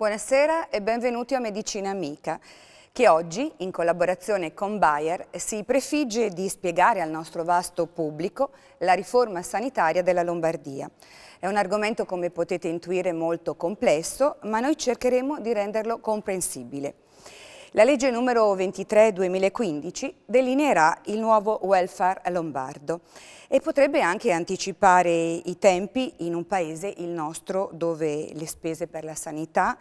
Buonasera e benvenuti a Medicina Amica, che oggi, in collaborazione con Bayer, si prefigge di spiegare al nostro vasto pubblico la riforma sanitaria della Lombardia. È un argomento, come potete intuire, molto complesso, ma noi cercheremo di renderlo comprensibile. La legge numero 23-2015 delineerà il nuovo welfare lombardo e potrebbe anche anticipare i tempi in un paese, il nostro, dove le spese per la sanità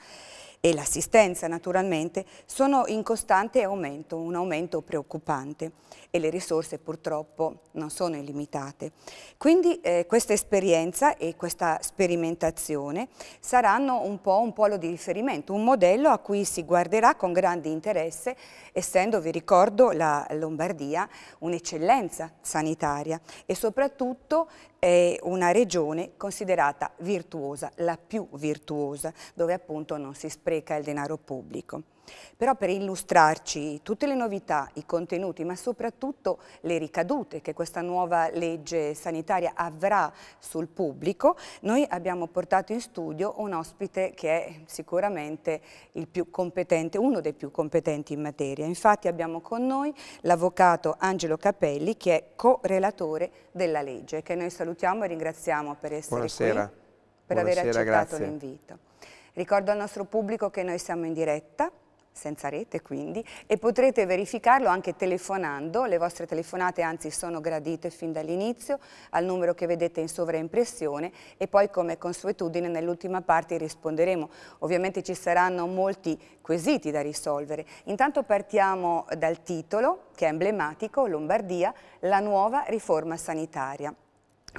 e l'assistenza naturalmente sono in costante aumento, un aumento preoccupante e le risorse purtroppo non sono illimitate. Quindi eh, questa esperienza e questa sperimentazione saranno un po' un polo di riferimento, un modello a cui si guarderà con grande interesse, essendo, vi ricordo, la Lombardia un'eccellenza sanitaria e soprattutto è una regione considerata virtuosa, la più virtuosa, dove appunto non si spreca il denaro pubblico. Però per illustrarci tutte le novità, i contenuti, ma soprattutto le ricadute che questa nuova legge sanitaria avrà sul pubblico, noi abbiamo portato in studio un ospite che è sicuramente uno dei più competenti in materia. Infatti abbiamo con noi l'avvocato Angelo Capelli che è co-relatore della legge, che noi salutiamo e ringraziamo per essere Buonasera. qui, per Buonasera, aver accettato l'invito. Ricordo al nostro pubblico che noi siamo in diretta senza rete quindi, e potrete verificarlo anche telefonando, le vostre telefonate anzi sono gradite fin dall'inizio al numero che vedete in sovraimpressione e poi come consuetudine nell'ultima parte risponderemo. Ovviamente ci saranno molti quesiti da risolvere. Intanto partiamo dal titolo che è emblematico, Lombardia, la nuova riforma sanitaria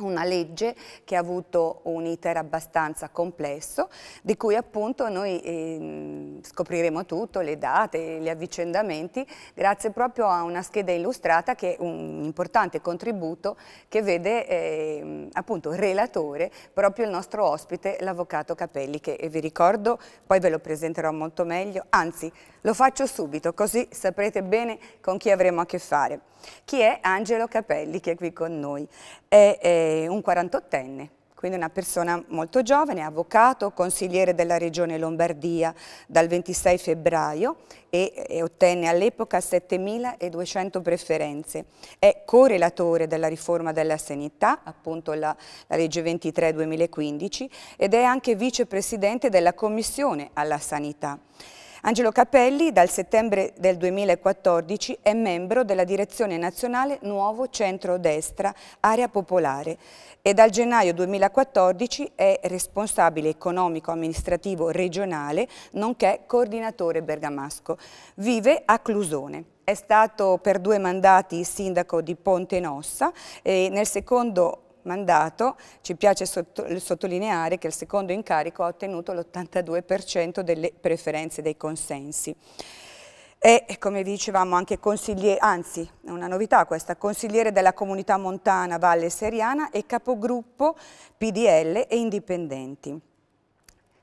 una legge che ha avuto un iter abbastanza complesso, di cui appunto noi eh, scopriremo tutto, le date, gli avvicendamenti, grazie proprio a una scheda illustrata che è un importante contributo che vede eh, appunto relatore proprio il nostro ospite, l'avvocato Capelli, che eh, vi ricordo, poi ve lo presenterò molto meglio, anzi lo faccio subito, così saprete bene con chi avremo a che fare. Chi è Angelo Capelli che è qui con noi? È, è eh, un 48enne, quindi una persona molto giovane, avvocato, consigliere della regione Lombardia dal 26 febbraio e, e ottenne all'epoca 7.200 preferenze. È correlatore della riforma della sanità, appunto la, la legge 23 2015, ed è anche vicepresidente della Commissione alla sanità. Angelo Capelli dal settembre del 2014 è membro della direzione nazionale Nuovo Centro-Destra Area Popolare e dal gennaio 2014 è responsabile economico-amministrativo regionale nonché coordinatore bergamasco. Vive a Clusone. È stato per due mandati sindaco di Ponte Nossa e nel secondo mandato, ci piace sottolineare che il secondo incarico ha ottenuto l'82% delle preferenze dei consensi. E come dicevamo anche consigliere, anzi è una novità questa, consigliere della comunità montana Valle Seriana e capogruppo PDL e indipendenti.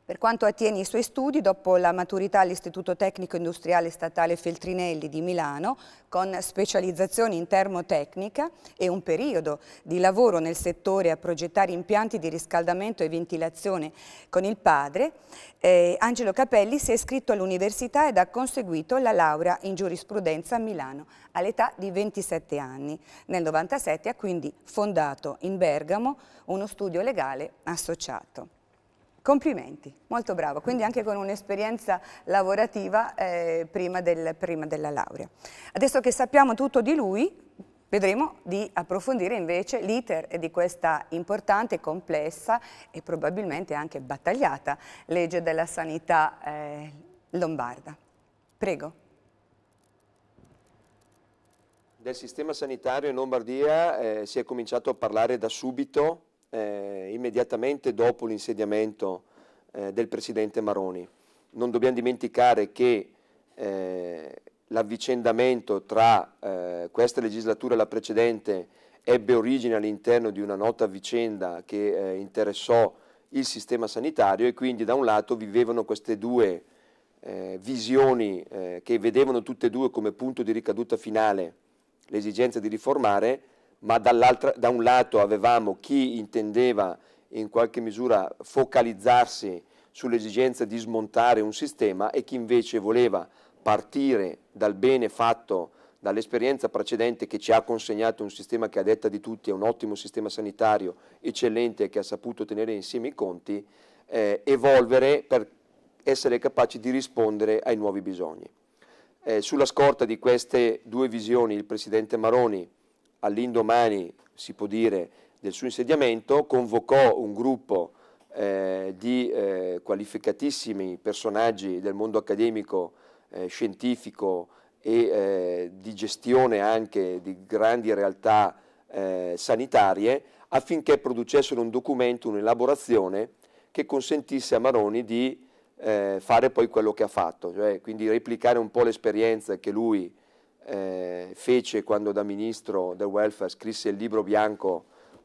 Per quanto attiene i suoi studi, dopo la maturità all'Istituto Tecnico Industriale Statale Feltrinelli di Milano, con specializzazione in termotecnica e un periodo di lavoro nel settore a progettare impianti di riscaldamento e ventilazione con il padre, eh, Angelo Capelli si è iscritto all'università ed ha conseguito la laurea in giurisprudenza a Milano all'età di 27 anni. Nel 1997 ha quindi fondato in Bergamo uno studio legale associato. Complimenti, molto bravo, quindi anche con un'esperienza lavorativa eh, prima, del, prima della laurea. Adesso che sappiamo tutto di lui, Vedremo di approfondire invece l'iter di questa importante, complessa e probabilmente anche battagliata legge della sanità eh, lombarda. Prego. Del sistema sanitario in Lombardia eh, si è cominciato a parlare da subito eh, immediatamente dopo l'insediamento eh, del Presidente Maroni. Non dobbiamo dimenticare che eh, l'avvicendamento tra eh, questa legislatura e la precedente ebbe origine all'interno di una nota vicenda che eh, interessò il sistema sanitario e quindi da un lato vivevano queste due eh, visioni che vedevano tutte e due come punto di ricaduta finale l'esigenza di riformare ma da un lato avevamo chi intendeva in qualche misura focalizzarsi sull'esigenza di smontare un sistema e chi invece voleva partire dal bene fatto dall'esperienza precedente che ci ha consegnato un sistema che a detta di tutti è un ottimo sistema sanitario, eccellente che ha saputo tenere insieme i conti, eh, evolvere per essere capaci di rispondere ai nuovi bisogni. Eh, sulla scorta di queste due visioni il Presidente Maroni all'indomani, si può dire, del suo insediamento, convocò un gruppo eh, di eh, qualificatissimi personaggi del mondo accademico, eh, scientifico e eh, di gestione anche di grandi realtà eh, sanitarie affinché producessero un documento, un'elaborazione che consentisse a Maroni di eh, fare poi quello che ha fatto, cioè quindi replicare un po' l'esperienza che lui eh, fece quando da ministro del welfare scrisse il libro bianco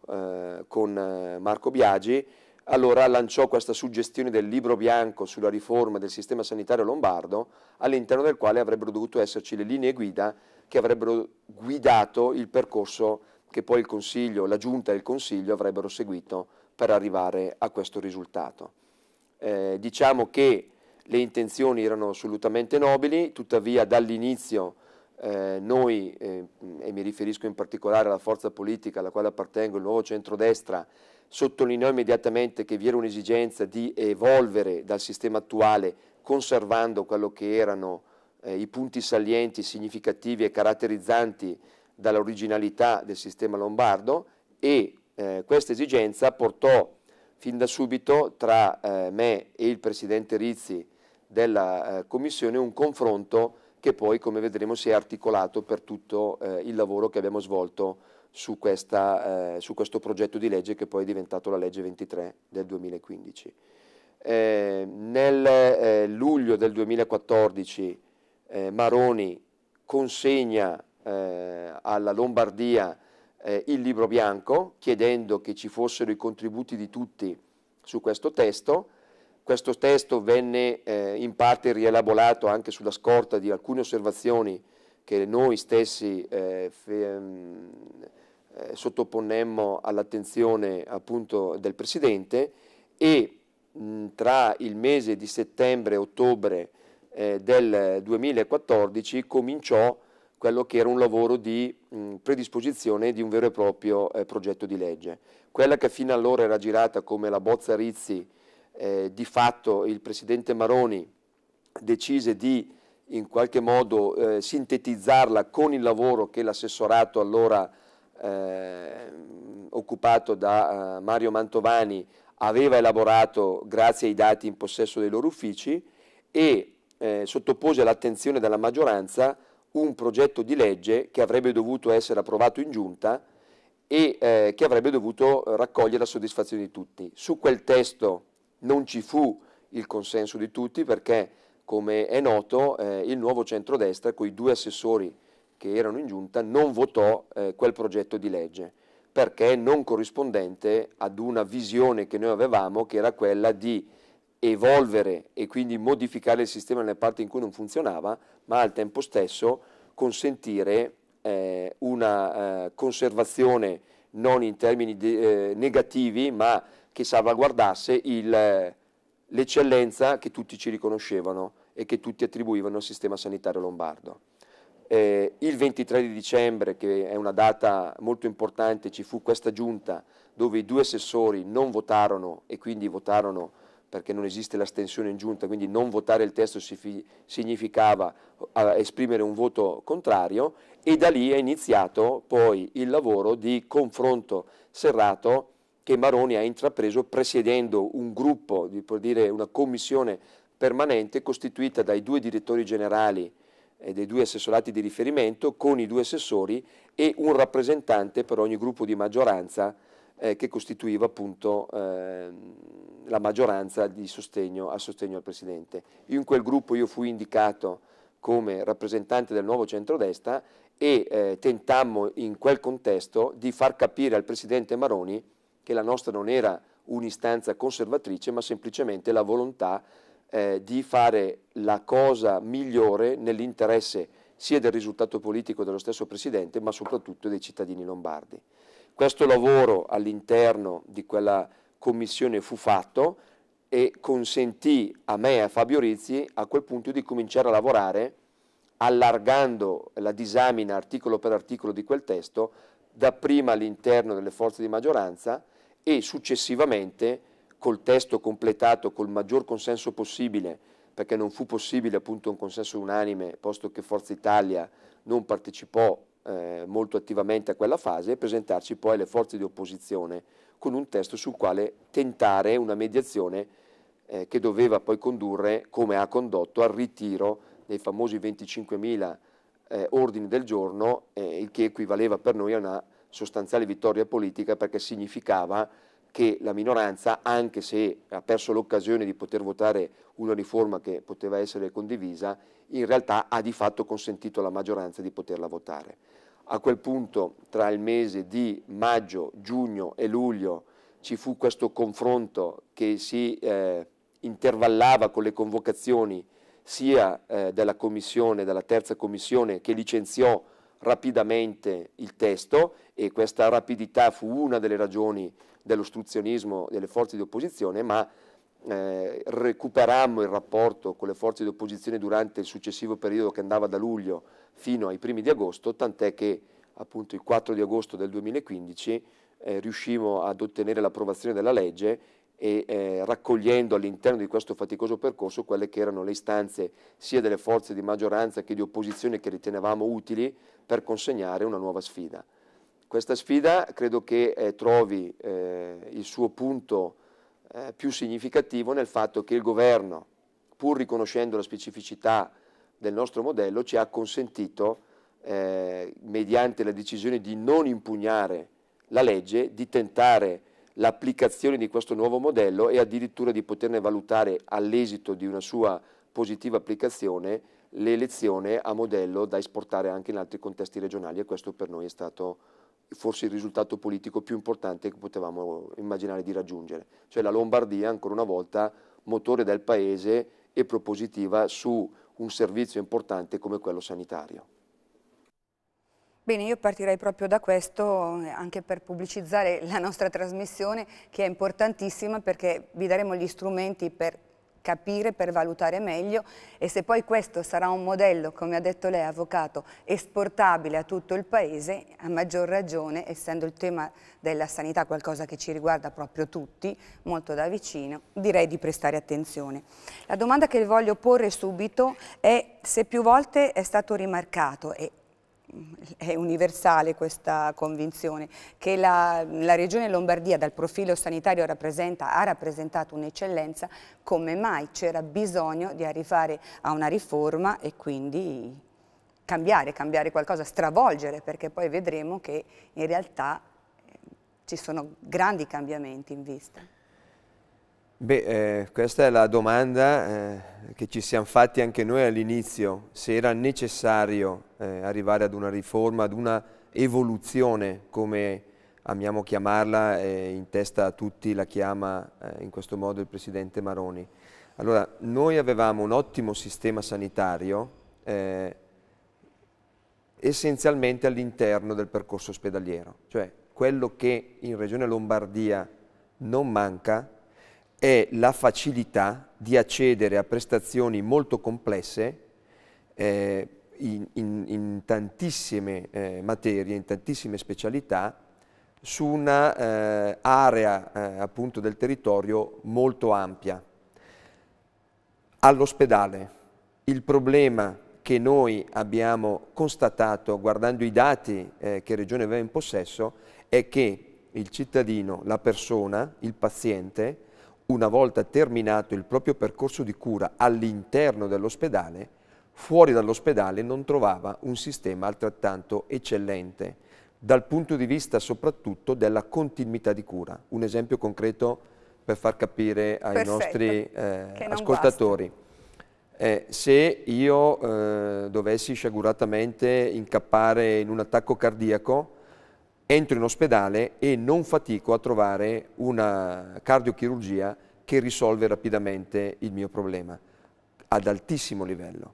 eh, con eh, Marco Biagi, allora lanciò questa suggestione del libro bianco sulla riforma del sistema sanitario lombardo, all'interno del quale avrebbero dovuto esserci le linee guida che avrebbero guidato il percorso che poi il Consiglio, la Giunta e il Consiglio avrebbero seguito per arrivare a questo risultato. Eh, diciamo che le intenzioni erano assolutamente nobili, tuttavia dall'inizio eh, noi, eh, e mi riferisco in particolare alla forza politica alla quale appartengo, il nuovo centrodestra, sottolineò immediatamente che vi era un'esigenza di evolvere dal sistema attuale conservando quello che erano eh, i punti salienti, significativi e caratterizzanti dall'originalità del sistema lombardo e eh, questa esigenza portò fin da subito tra eh, me e il Presidente Rizzi della eh, Commissione un confronto che poi come vedremo si è articolato per tutto eh, il lavoro che abbiamo svolto su, questa, eh, su, questo progetto di legge che poi è diventato la legge 23 del 2015. Eh, nel eh, luglio del 2014 eh, Maroni consegna eh, alla Lombardia il libro bianco chiedendo che ci fossero i contributi di tutti su questo testo questo testo venne eh, in parte rielaborato anche sulla scorta di alcune osservazioni che noi stessi eh, mm, eh, sottoponemmo all'attenzione appunto del Presidente e mh, mm, tra il mese di settembre e ottobre eh, del 2014 cominciò quello che era un lavoro di mh, mm, predisposizione di un vero e proprio eh, progetto di legge. Quella che fino allora era girata come la bozza Rizzi eh, di fatto il presidente Maroni decise di in qualche modo eh, sintetizzarla con il lavoro che l'assessorato allora eh, occupato da eh, Mario Mantovani aveva elaborato grazie ai dati in possesso dei loro uffici e eh, sottopose all'attenzione della maggioranza un progetto di legge che avrebbe dovuto essere approvato in giunta e eh, che avrebbe dovuto raccogliere la soddisfazione di tutti. Su quel testo non ci fu il consenso di tutti perché, come è noto, eh, il nuovo centrodestra, con i due assessori che erano in giunta, non votò eh, quel progetto di legge perché non corrispondente ad una visione che noi avevamo, che era quella di evolvere e quindi modificare il sistema nelle parti in cui non funzionava, ma al tempo stesso consentire eh, una eh, conservazione non in termini de, eh, negativi, ma che salvaguardasse il, eh, l'eccellenza che tutti ci riconoscevano e che tutti attribuivano al sistema sanitario lombardo. Eh, il 23 di dicembre, che è una data molto importante, ci fu questa giunta dove i due assessori non votarono e quindi votarono perché non esiste l'astensione in giunta, quindi non votare il testo si significava eh, esprimere un voto contrario e da lì è iniziato poi il lavoro di confronto serrato che Maroni ha intrapreso presiedendo un gruppo, dire, una commissione permanente costituita dai due direttori generali e eh, dei due assessorati di riferimento con i due assessori e un rappresentante per ogni gruppo di maggioranza eh, che costituiva appunto eh, la maggioranza di sostegno, a sostegno al Presidente. In quel gruppo io fui indicato come rappresentante del nuovo centrodestra e eh, tentammo in quel contesto di far capire al Presidente Maroni che la nostra non era un'istanza conservatrice, ma semplicemente la volontà eh, di fare la cosa migliore nell'interesse sia del risultato politico dello stesso Presidente, ma soprattutto dei cittadini lombardi. Questo lavoro all'interno di quella commissione fu fatto e consentì a me e a Fabio Rizzi a quel punto di cominciare a lavorare allargando la disamina articolo per articolo di quel testo, dapprima all'interno delle forze di maggioranza, e successivamente col testo completato col maggior consenso possibile, perché non fu possibile appunto un consenso unanime, posto che Forza Italia non partecipò eh, molto attivamente a quella fase, presentarci poi alle forze di opposizione con un testo sul quale tentare una mediazione eh, che doveva poi condurre, come ha condotto, al ritiro dei famosi 25.000 eh, ordini del giorno, eh, il che equivaleva per noi a una sostanziale vittoria politica perché significava che la minoranza, anche se ha perso l'occasione di poter votare una riforma che poteva essere condivisa, in realtà ha di fatto consentito alla maggioranza di poterla votare. A quel punto, tra il mese di maggio, giugno e luglio, ci fu questo confronto che si eh, intervallava con le convocazioni sia eh, della, della terza commissione che licenziò rapidamente il testo e questa rapidità fu una delle ragioni dell'ostruzionismo delle forze di opposizione, ma eh, recuperammo il rapporto con le forze di opposizione durante il successivo periodo che andava da luglio fino ai primi di agosto, tant'è che appunto il 4 di agosto del 2015 eh, riuscimmo ad ottenere l'approvazione della legge e eh, raccogliendo all'interno di questo faticoso percorso quelle che erano le istanze sia delle forze di maggioranza che di opposizione che ritenevamo utili per consegnare una nuova sfida. Questa sfida credo che eh, trovi eh, il suo punto eh, più significativo nel fatto che il governo, pur riconoscendo la specificità del nostro modello, ci ha consentito, eh, mediante la decisione di non impugnare la legge, di tentare l'applicazione di questo nuovo modello e addirittura di poterne valutare all'esito di una sua positiva applicazione l'elezione a modello da esportare anche in altri contesti regionali e questo per noi è stato forse il risultato politico più importante che potevamo immaginare di raggiungere. Cioè la Lombardia ancora una volta motore del paese e propositiva su un servizio importante come quello sanitario. Bene, io partirei proprio da questo eh, anche per pubblicizzare la nostra trasmissione che è importantissima perché vi daremo gli strumenti per capire, per valutare meglio e se poi questo sarà un modello, come ha detto lei avvocato, esportabile a tutto il paese, a maggior ragione, essendo il tema della sanità qualcosa che ci riguarda proprio tutti, molto da vicino, direi di prestare attenzione. La domanda che voglio porre subito è se più volte è stato rimarcato e è universale questa convinzione, che la, la, Regione Lombardia dal profilo sanitario rappresenta, ha rappresentato un'eccellenza, come mai c'era bisogno di arrivare a una riforma e quindi cambiare, cambiare qualcosa, stravolgere, perché poi vedremo che in realtà eh, ci sono grandi cambiamenti in vista. Beh, eh, questa è la domanda eh, che ci siamo fatti anche noi all'inizio, se era necessario eh, arrivare ad una riforma, ad una evoluzione, come amiamo chiamarla, e in testa a tutti la chiama eh, in questo modo il Presidente Maroni. Allora, noi avevamo un ottimo sistema sanitario, eh, essenzialmente all'interno del percorso ospedaliero, cioè quello che in Regione Lombardia non manca, è la facilità di accedere a prestazioni molto complesse eh, in, in, in, tantissime eh, materie, in tantissime specialità, su un'area eh, eh, appunto del territorio molto ampia. All'ospedale il problema che noi abbiamo constatato guardando i dati eh, che Regione aveva in possesso è che il cittadino, la persona, il paziente una volta terminato il proprio percorso di cura all'interno dell'ospedale, fuori dall'ospedale non trovava un sistema altrettanto eccellente, dal punto di vista soprattutto della continuità di cura. Un esempio concreto per far capire ai Perfetto, nostri eh, ascoltatori. Eh, se io eh, dovessi sciaguratamente incappare in un attacco cardiaco, entro in ospedale e non fatico a trovare una cardiochirurgia che risolve rapidamente il mio problema, ad altissimo livello.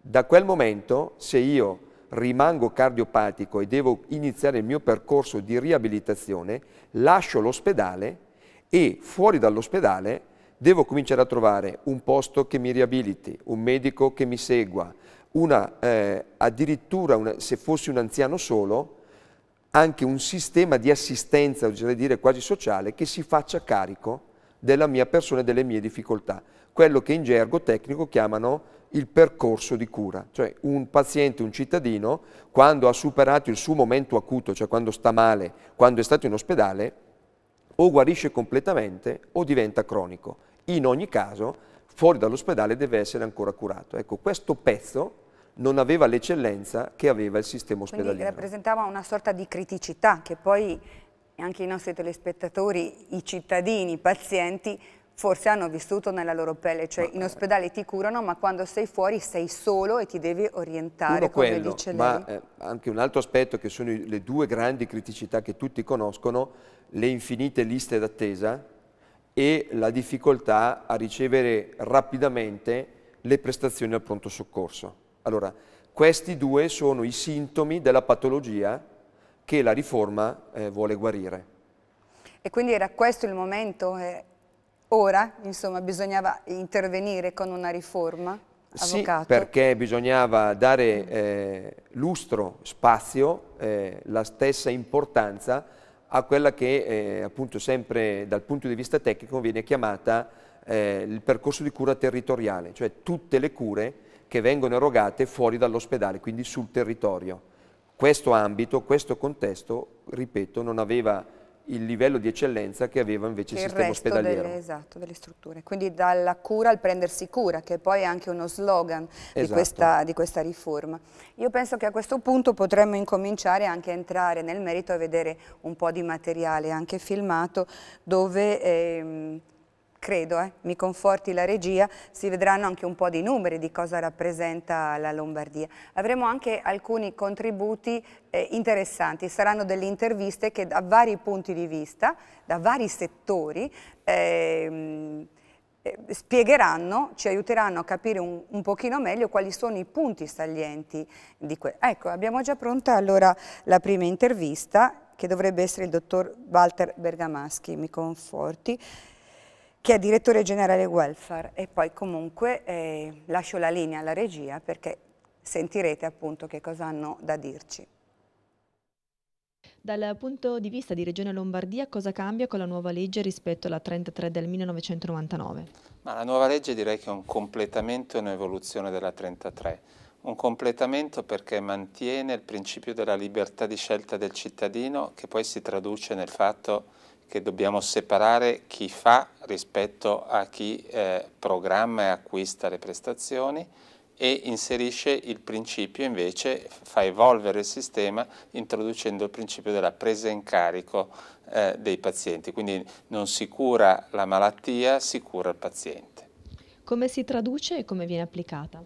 Da quel momento, se io rimango cardiopatico e devo iniziare il mio percorso di riabilitazione, lascio l'ospedale e fuori dall'ospedale devo cominciare a trovare un posto che mi riabiliti, un medico che mi segua, una, eh, addirittura una, se fossi un anziano solo, anche un sistema di assistenza, oserei dire quasi sociale, che si faccia carico della mia persona e delle mie difficoltà. Quello che in gergo tecnico chiamano il percorso di cura, cioè un paziente, un cittadino, quando ha superato il suo momento acuto, cioè quando sta male, quando è stato in ospedale, o guarisce completamente o diventa cronico. In ogni caso, fuori dall'ospedale deve essere ancora curato. Ecco, questo pezzo non aveva l'eccellenza che aveva il sistema ospedaliero. Quindi rappresentava una sorta di criticità che poi anche i nostri telespettatori, i cittadini, i pazienti forse hanno vissuto nella loro pelle, cioè in ospedale ti curano ma quando sei fuori sei solo e ti devi orientare Uno come quello, dice lei. Ma eh, anche un altro aspetto che sono le due grandi criticità che tutti conoscono, le infinite liste d'attesa e la difficoltà a ricevere rapidamente le prestazioni al pronto soccorso allora, questi due sono i sintomi della patologia che la riforma eh, vuole guarire. E quindi era questo il momento, eh, ora, insomma, bisognava intervenire con una riforma? Avvocato. Sì, perché bisognava dare eh, lustro, spazio, eh, la stessa importanza a quella che eh, appunto sempre dal punto di vista tecnico viene chiamata eh, il percorso di cura territoriale, cioè tutte le cure che vengono erogate fuori dall'ospedale, quindi sul territorio. Questo ambito, questo contesto, ripeto, non aveva il livello di eccellenza che aveva invece il, il sistema ospedaliero. Delle, esatto, delle strutture. Quindi dalla cura al prendersi cura, che poi è anche uno slogan esatto. di, questa, di, questa, riforma. Io penso che a questo punto potremmo incominciare anche a entrare nel merito e vedere un po' di materiale, anche filmato, dove... Ehm, credo, eh, mi conforti la regia, si vedranno anche un po' di numeri di cosa rappresenta la Lombardia. Avremo anche alcuni contributi eh, interessanti, saranno delle interviste che da vari punti di vista, da vari settori, ehm, eh, spiegheranno, ci aiuteranno a capire un, un, pochino meglio quali sono i punti salienti di questo. Ecco, abbiamo già pronta allora la prima intervista che dovrebbe essere il dottor Walter Bergamaschi, mi conforti che è direttore generale welfare e poi comunque eh, lascio la linea alla regia perché sentirete appunto che cosa hanno da dirci. Dal punto di vista di Regione Lombardia cosa cambia con la nuova legge rispetto alla 33 del 1999? Ma la nuova legge direi che è un completamento e un'evoluzione della 33. Un completamento perché mantiene il principio della libertà di scelta del cittadino che poi si traduce nel fatto che dobbiamo separare chi fa rispetto a chi eh, programma e acquista le prestazioni e inserisce il principio invece, fa evolvere il sistema introducendo il principio della presa in carico eh, dei pazienti, quindi non si cura la malattia, si cura il paziente. Come si traduce e come viene applicata?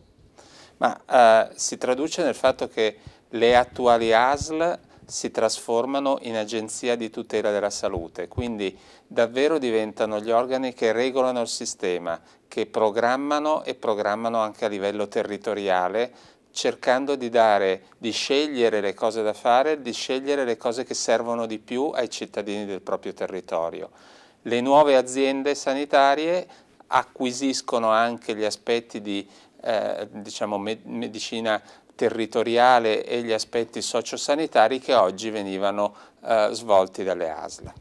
Ma, eh, si traduce nel fatto che le attuali ASL si trasformano in agenzia di tutela della salute, quindi davvero diventano gli organi che regolano il sistema, che programmano e programmano anche a livello territoriale cercando di dare, di scegliere le cose da fare, di scegliere le cose che servono di più ai cittadini del proprio territorio. Le nuove aziende sanitarie acquisiscono anche gli aspetti di eh, diciamo, med medicina territoriale e gli aspetti sociosanitari che oggi venivano eh, svolti dalle ASLA.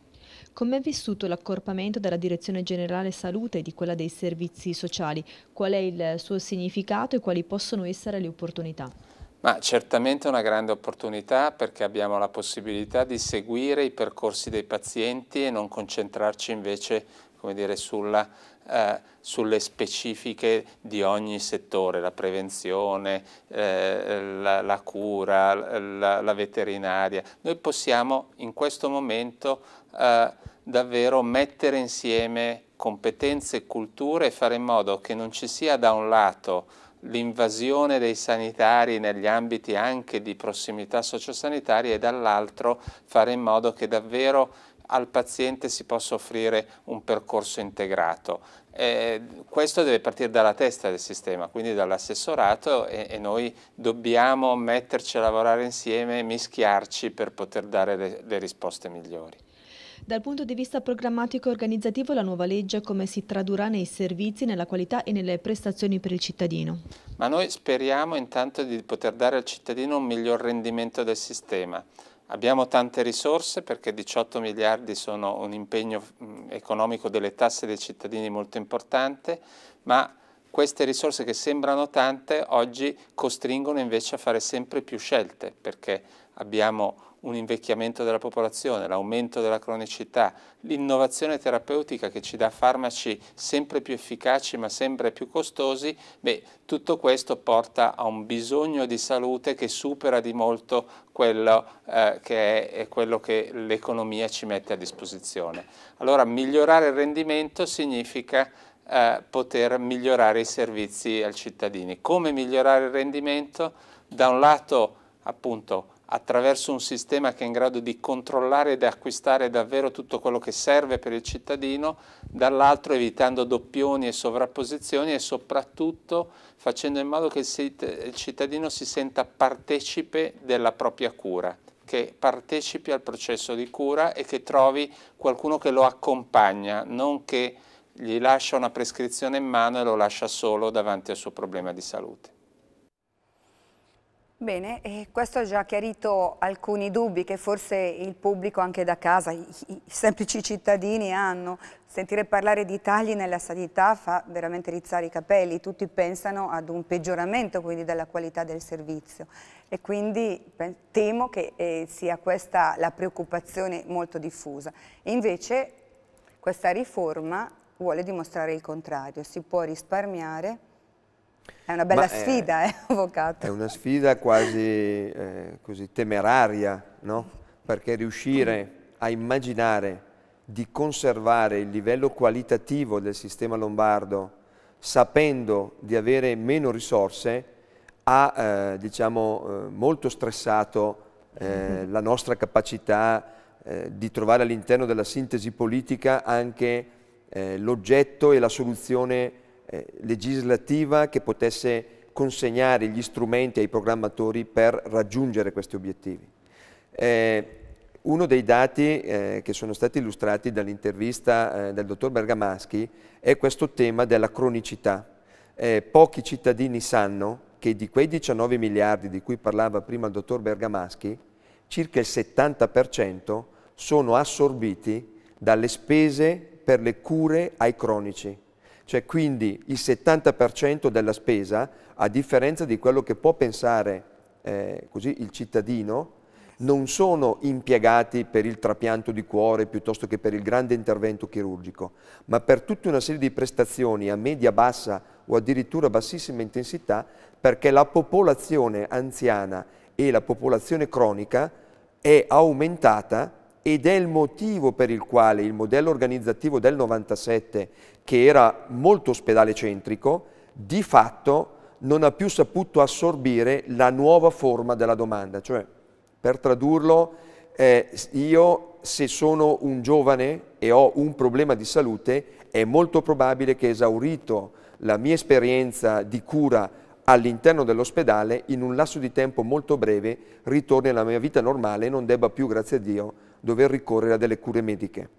Come è vissuto l'accorpamento della Direzione Generale Salute e di quella dei servizi sociali? Qual è il suo significato e quali possono essere le opportunità? Ma certamente è una grande opportunità perché abbiamo la possibilità di seguire i percorsi dei pazienti e non concentrarci invece dire, sulla eh, sulle specifiche di ogni settore, la prevenzione, eh, la, la, cura, la, la, veterinaria. Noi possiamo in questo momento eh, davvero mettere insieme competenze e culture e fare in modo che non ci sia da un lato l'invasione dei sanitari negli ambiti anche di prossimità sociosanitaria e dall'altro fare in modo che davvero al paziente si possa offrire un percorso integrato. Eh, questo deve partire dalla testa del sistema, quindi dall'assessorato e, e, noi dobbiamo metterci a lavorare insieme, mischiarci per poter dare le, le risposte migliori. Dal punto di vista programmatico e organizzativo la nuova legge come si tradurrà nei servizi, nella qualità e nelle prestazioni per il cittadino? Ma noi speriamo intanto di poter dare al cittadino un miglior rendimento del sistema. Abbiamo tante risorse perché 18 miliardi sono un impegno economico delle tasse dei cittadini molto importante, ma queste risorse che sembrano tante oggi costringono invece a fare sempre più scelte perché abbiamo un invecchiamento della popolazione, l'aumento della cronicità, l'innovazione terapeutica che ci dà farmaci sempre più efficaci ma sempre più costosi, beh, tutto questo porta a un bisogno di salute che supera di molto quello eh, che è, è quello che l'economia ci mette a disposizione. Allora migliorare il rendimento significa eh, poter migliorare i servizi ai cittadini. Come migliorare il rendimento? Da un lato appunto attraverso un sistema che è in grado di controllare ed acquistare davvero tutto quello che serve per il cittadino, dall'altro evitando doppioni e sovrapposizioni e soprattutto facendo in modo che il cittadino si senta partecipe della propria cura che partecipi al processo di cura e che trovi qualcuno che lo accompagna, non che gli lascia una prescrizione in mano e lo lascia solo davanti al suo problema di salute. Bene, questo ha già chiarito alcuni dubbi che forse il pubblico anche da casa, i, i semplici cittadini hanno. Sentire parlare di tagli nella sanità fa veramente rizzare i capelli, tutti pensano ad un peggioramento quindi della qualità del servizio e quindi temo che eh, sia questa la preoccupazione molto diffusa. Invece questa riforma vuole dimostrare il contrario, si può risparmiare è una bella Ma sfida, è, eh, avvocato. È una sfida quasi eh, così temeraria, no? Perché riuscire a immaginare di conservare il livello qualitativo del sistema lombardo sapendo di avere meno risorse ha eh, diciamo, eh, molto stressato eh, la nostra capacità eh, di trovare all'interno della sintesi politica anche eh, l'oggetto e la soluzione eh, legislativa che potesse consegnare gli strumenti ai programmatori per raggiungere questi obiettivi. Eh, uno dei dati eh, che sono stati illustrati dall'intervista eh, del dottor Bergamaschi è questo tema della cronicità. Eh, pochi cittadini sanno che di quei 19 miliardi di cui parlava prima il dottor Bergamaschi, circa il 70% sono assorbiti dalle spese per le cure ai cronici. Cioè quindi il 70% della spesa, a differenza di quello che può pensare eh, così, il cittadino, non sono impiegati per il trapianto di cuore piuttosto che per il grande intervento chirurgico, ma per tutta una serie di prestazioni a media, bassa o addirittura bassissima intensità, perché la popolazione anziana e la popolazione cronica è aumentata ed è il motivo per il quale il modello organizzativo del 97 che era molto ospedale centrico, di fatto non ha più saputo assorbire la nuova forma della domanda. Cioè, per tradurlo, eh, io se sono un giovane e ho un problema di salute, è molto probabile che esaurito la mia esperienza di cura all'interno dell'ospedale, in un lasso di tempo molto breve, ritorni alla mia vita normale e non debba più, grazie a Dio, dover ricorrere a delle cure mediche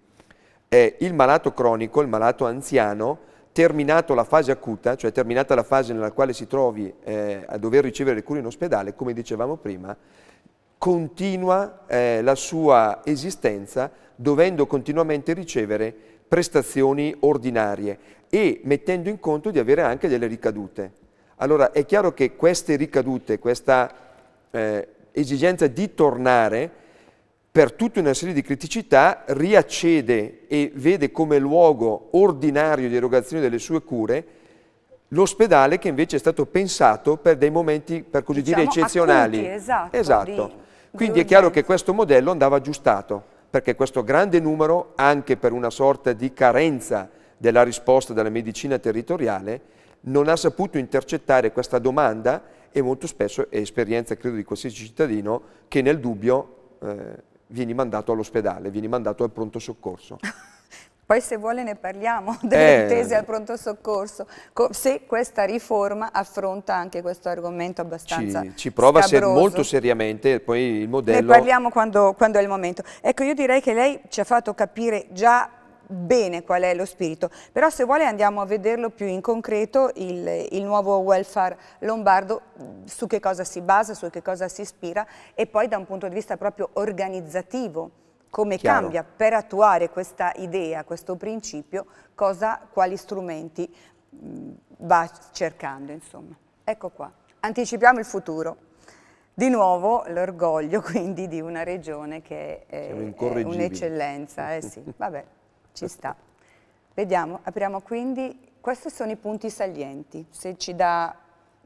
è il malato cronico, il malato anziano, terminato la fase acuta, cioè terminata la fase nella quale si trovi eh, a dover ricevere le cure in ospedale, come dicevamo prima, continua eh, la sua esistenza dovendo continuamente ricevere prestazioni ordinarie e mettendo in conto di avere anche delle ricadute. Allora è chiaro che queste ricadute, questa eh, esigenza di tornare, per tutta una serie di criticità riaccede e vede come luogo ordinario di erogazione delle sue cure l'ospedale che invece è stato pensato per dei momenti, per così diciamo, dire, eccezionali. Acuti, esatto. esatto. Di, Quindi di è chiaro che questo modello andava aggiustato, perché questo grande numero, anche per una sorta di carenza della risposta della medicina territoriale, non ha saputo intercettare questa domanda e molto spesso è esperienza, credo, di qualsiasi cittadino che nel dubbio... Eh, vieni mandato all'ospedale, vieni mandato al pronto soccorso. Poi se vuole ne parliamo delle eh, tesi al pronto soccorso, Co se questa riforma affronta anche questo argomento abbastanza Ci, ci prova ser molto seriamente, poi il modello... Ne parliamo quando, quando è il momento. Ecco, io direi che lei ci ha fatto capire già bene qual è lo spirito, però se vuole andiamo a vederlo più in concreto il, il nuovo welfare lombardo, su che cosa si basa, su che cosa si ispira e poi da un punto di vista proprio organizzativo come Chiaro. cambia per attuare questa idea, questo principio, cosa, quali strumenti va cercando. Insomma. Ecco qua, anticipiamo il futuro. Di nuovo l'orgoglio quindi di una regione che è, è un'eccellenza. Eh sì, Ci sta. Vediamo, apriamo quindi. Questi sono i punti salienti. Se ci dà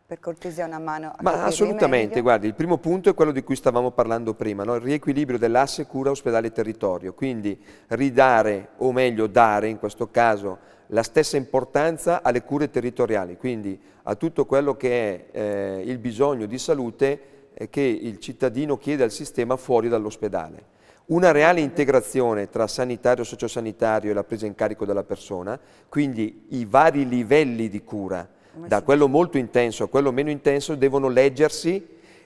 per cortesia una mano a Ma assolutamente, guardi, il primo punto è quello di cui stavamo parlando prima, no? il riequilibrio dell'asse cura ospedale territorio, quindi ridare o meglio dare in questo caso la stessa importanza alle cure territoriali, quindi a tutto quello che è eh, il bisogno di salute eh, che il cittadino chiede al sistema fuori dall'ospedale una reale integrazione tra sanitario, sociosanitario e la presa in carico della persona, quindi i vari livelli di cura, da quello molto intenso a quello meno intenso, devono leggersi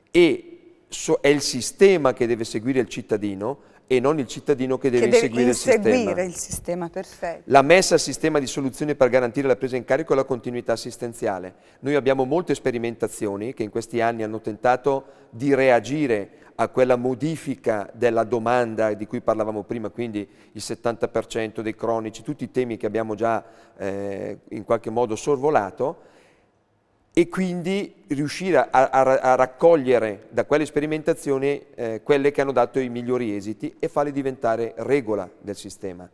e so, è il sistema che deve seguire il cittadino e non il cittadino che deve, che deve inseguire, inseguire il, sistema. il sistema. perfetto. La messa a sistema di soluzioni per garantire la presa in carico e la continuità assistenziale. Noi abbiamo molte sperimentazioni che in questi anni hanno tentato di reagire a quella modifica della domanda di cui parlavamo prima, quindi il 70% dei cronici, tutti i temi che abbiamo già eh, in qualche modo sorvolato, e quindi riuscire a, a, a raccogliere da quelle sperimentazioni eh, quelle che hanno dato i migliori esiti e farle diventare regola del sistema.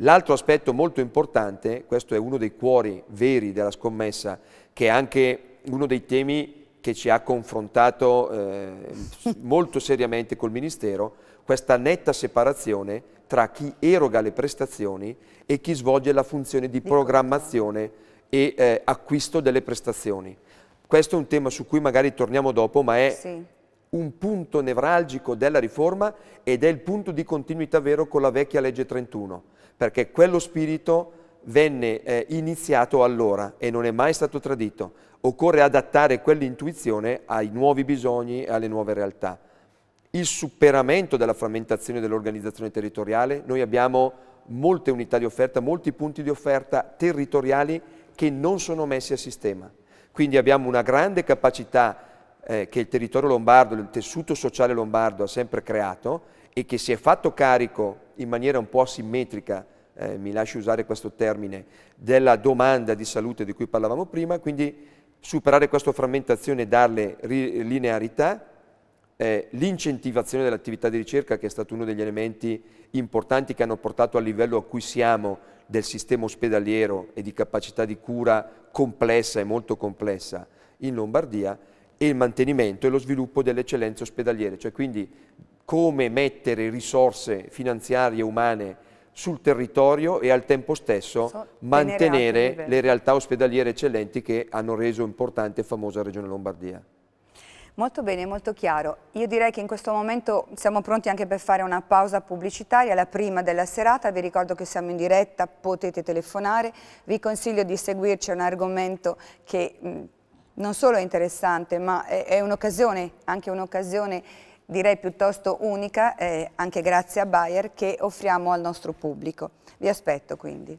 L'altro aspetto molto importante, questo è uno dei cuori veri della scommessa, che è anche uno dei temi che ci ha confrontato eh, molto seriamente col Ministero, questa netta separazione tra chi eroga le prestazioni e chi svolge la funzione di ecco. programmazione e eh, acquisto delle prestazioni. Questo è un tema su cui magari torniamo dopo, ma è sì. un punto nevralgico della riforma ed è il punto di continuità vero con la vecchia legge 31, perché quello spirito venne eh, iniziato allora e non è mai stato tradito. Occorre adattare quell'intuizione ai nuovi bisogni e alle nuove realtà. Il superamento della frammentazione dell'organizzazione territoriale, noi abbiamo molte unità di offerta, molti punti di offerta territoriali che non sono messi a sistema. Quindi abbiamo una grande capacità eh, che il territorio lombardo, il tessuto sociale lombardo ha sempre creato e che si è fatto carico in maniera un po' asimmetrica eh, mi lasci usare questo termine, della domanda di salute di cui parlavamo prima, quindi superare questa frammentazione e darle linearità, eh, l'incentivazione dell'attività di ricerca che è stato uno degli elementi importanti che hanno portato al livello a cui siamo del sistema ospedaliero e di capacità di cura complessa e molto complessa in Lombardia e il mantenimento e lo sviluppo delle eccellenze ospedaliere, cioè quindi come mettere risorse finanziarie e umane sul territorio e al tempo stesso so, mantenere le realtà ospedaliere eccellenti che hanno reso importante e famosa Regione Lombardia. Molto bene, molto chiaro. Io direi che in questo momento siamo pronti anche per fare una pausa pubblicitaria, la prima della serata. Vi ricordo che siamo in diretta, potete telefonare. Vi consiglio di seguirci, è un argomento che mh, non solo è interessante, ma è, è un'occasione, anche un'occasione direi piuttosto unica, eh, anche grazie a Bayer, che offriamo al nostro pubblico. Vi aspetto quindi.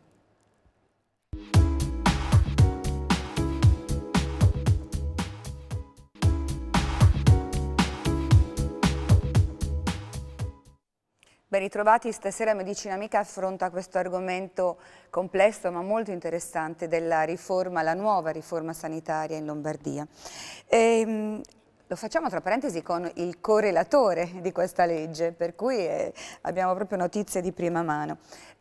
Ben ritrovati, stasera Medicina Amica affronta questo argomento complesso ma molto interessante della riforma, la nuova riforma sanitaria in Lombardia. E, ehm, lo facciamo tra parentesi con il correlatore di questa legge, per cui eh, abbiamo proprio notizie di prima mano.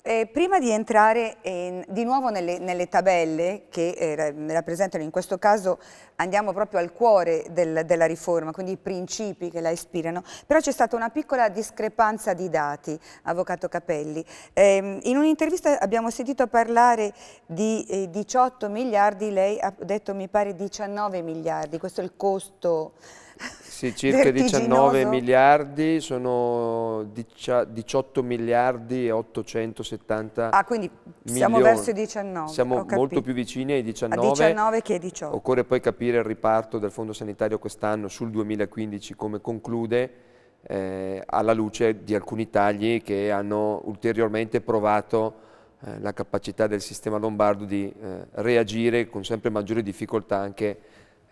Eh, prima di entrare in, di nuovo nelle, nelle tabelle che eh, rappresentano, in questo caso andiamo proprio al cuore del, della riforma, quindi i principi che la ispirano, però c'è stata una piccola discrepanza di dati, Avvocato Capelli. Eh, in un'intervista abbiamo sentito parlare di 18 eh, miliardi, lei ha detto mi pare 19 miliardi, questo è il costo sì, circa 19 miliardi, sono 18 miliardi e 870 milioni. Ah, quindi siamo milioni. verso i 19. Siamo molto più vicini ai 19. A 19 che ai 18. Occorre poi capire il riparto del Fondo Sanitario quest'anno sul 2015 come conclude eh, alla luce di alcuni tagli che hanno ulteriormente provato eh, la capacità del sistema lombardo di eh, reagire con sempre maggiore difficoltà anche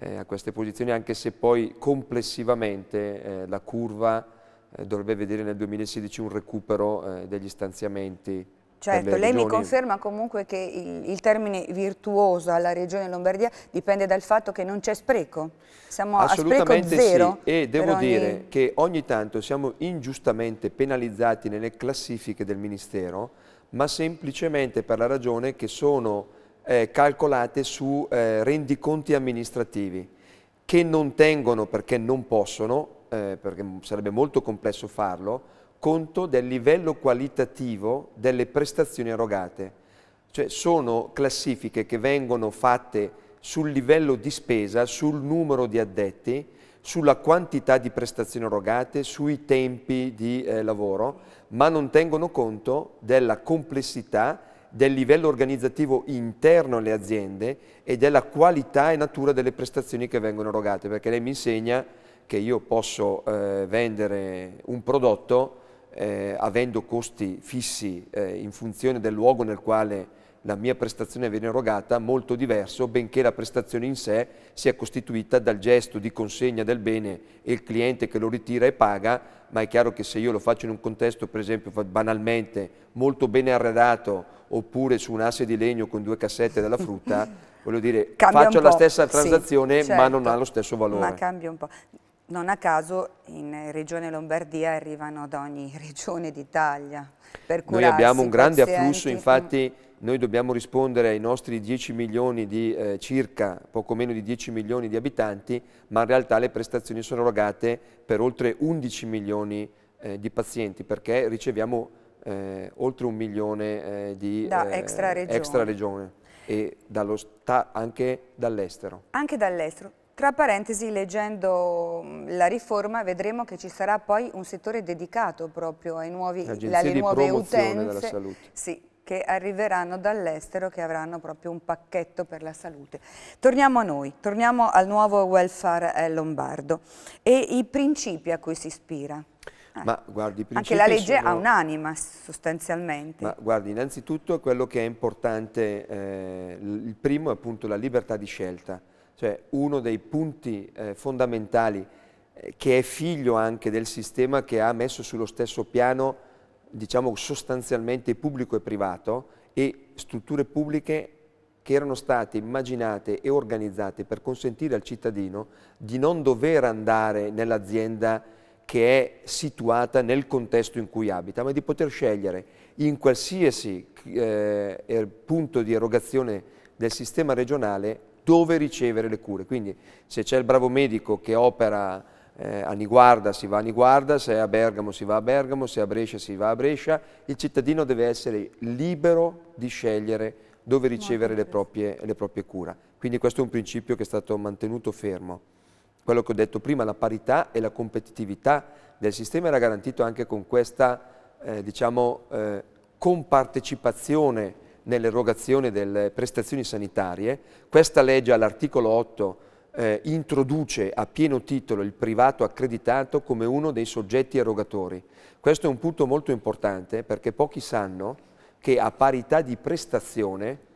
eh, a queste posizioni, anche se poi complessivamente eh, la curva eh, dovrebbe vedere nel 2016 un recupero eh, degli stanziamenti. Certo, lei mi conferma comunque che il, il, termine virtuoso alla regione Lombardia dipende dal fatto che non c'è spreco, siamo a spreco zero. Sì. e devo ogni... dire che ogni tanto siamo ingiustamente penalizzati nelle classifiche del Ministero, ma semplicemente per la ragione che sono eh, calcolate su eh, rendiconti amministrativi che non tengono perché non possono, eh, perché sarebbe molto complesso farlo, conto del livello qualitativo delle prestazioni erogate. Cioè sono classifiche che vengono fatte sul livello di spesa, sul numero di addetti, sulla quantità di prestazioni erogate, sui tempi di eh, lavoro, ma non tengono conto della complessità del livello organizzativo interno alle aziende e della qualità e natura delle prestazioni che vengono erogate, perché lei mi insegna che io posso eh, vendere un prodotto eh, avendo costi fissi eh, in funzione del luogo nel quale la mia prestazione viene erogata molto diverso, benché la prestazione in sé sia costituita dal gesto di consegna del bene e il cliente che lo ritira e paga, ma è chiaro che se io lo faccio in un contesto, per esempio, banalmente, molto bene arredato, oppure su un asse di legno con due cassette della frutta, voglio dire, cambia faccio la stessa transazione, sì, certo, ma non certo. ha lo stesso valore. Ma cambia un po'. Non a caso in regione Lombardia arrivano da ogni regione d'Italia. Noi abbiamo un grande afflusso, infatti noi dobbiamo rispondere ai nostri 10 milioni di eh, circa, poco meno di 10 milioni di abitanti, ma in realtà le prestazioni sono erogate per oltre 11 milioni eh, di pazienti, perché riceviamo eh, oltre un milione eh, di da eh, extra regione, extra regione e dallo, anche dall'estero. Anche dall'estero. Tra parentesi, leggendo mm, la riforma, vedremo che ci sarà poi un settore dedicato proprio ai nuovi, alle nuove utenze. Della salute. Sì, che arriveranno dall'estero che avranno proprio un pacchetto per la salute. Torniamo a noi, torniamo al nuovo welfare eh, lombardo e i principi a cui si ispira. Ah. Ma, guardi, Anche la legge sono... ha un'anima sostanzialmente. Ma guardi, innanzitutto quello che è importante, eh, il primo è appunto la libertà di scelta, cioè uno dei punti eh, fondamentali eh, che è figlio anche del sistema che ha messo sullo stesso piano diciamo sostanzialmente pubblico e privato e strutture pubbliche che erano state immaginate e organizzate per consentire al cittadino di non dover andare nell'azienda che è situata nel contesto in cui abita, ma di poter scegliere in qualsiasi eh, er, punto di erogazione del sistema regionale dove ricevere le cure. Quindi se c'è il bravo medico che opera eh, a Niguarda si va a Niguarda, se è a Bergamo si va a Bergamo, se è a Brescia si va a Brescia, il cittadino deve essere libero di scegliere dove ricevere le proprie, le proprie cure. Quindi questo è un principio che è stato mantenuto fermo. Quello che ho detto prima, la parità e la competitività del sistema era garantito anche con questa eh, diciamo, eh, compartecipazione nell'erogazione delle prestazioni sanitarie. Questa legge all'articolo 8 eh, introduce a pieno titolo il privato accreditato come uno dei soggetti erogatori. Questo è un punto molto importante perché pochi sanno che a parità di prestazione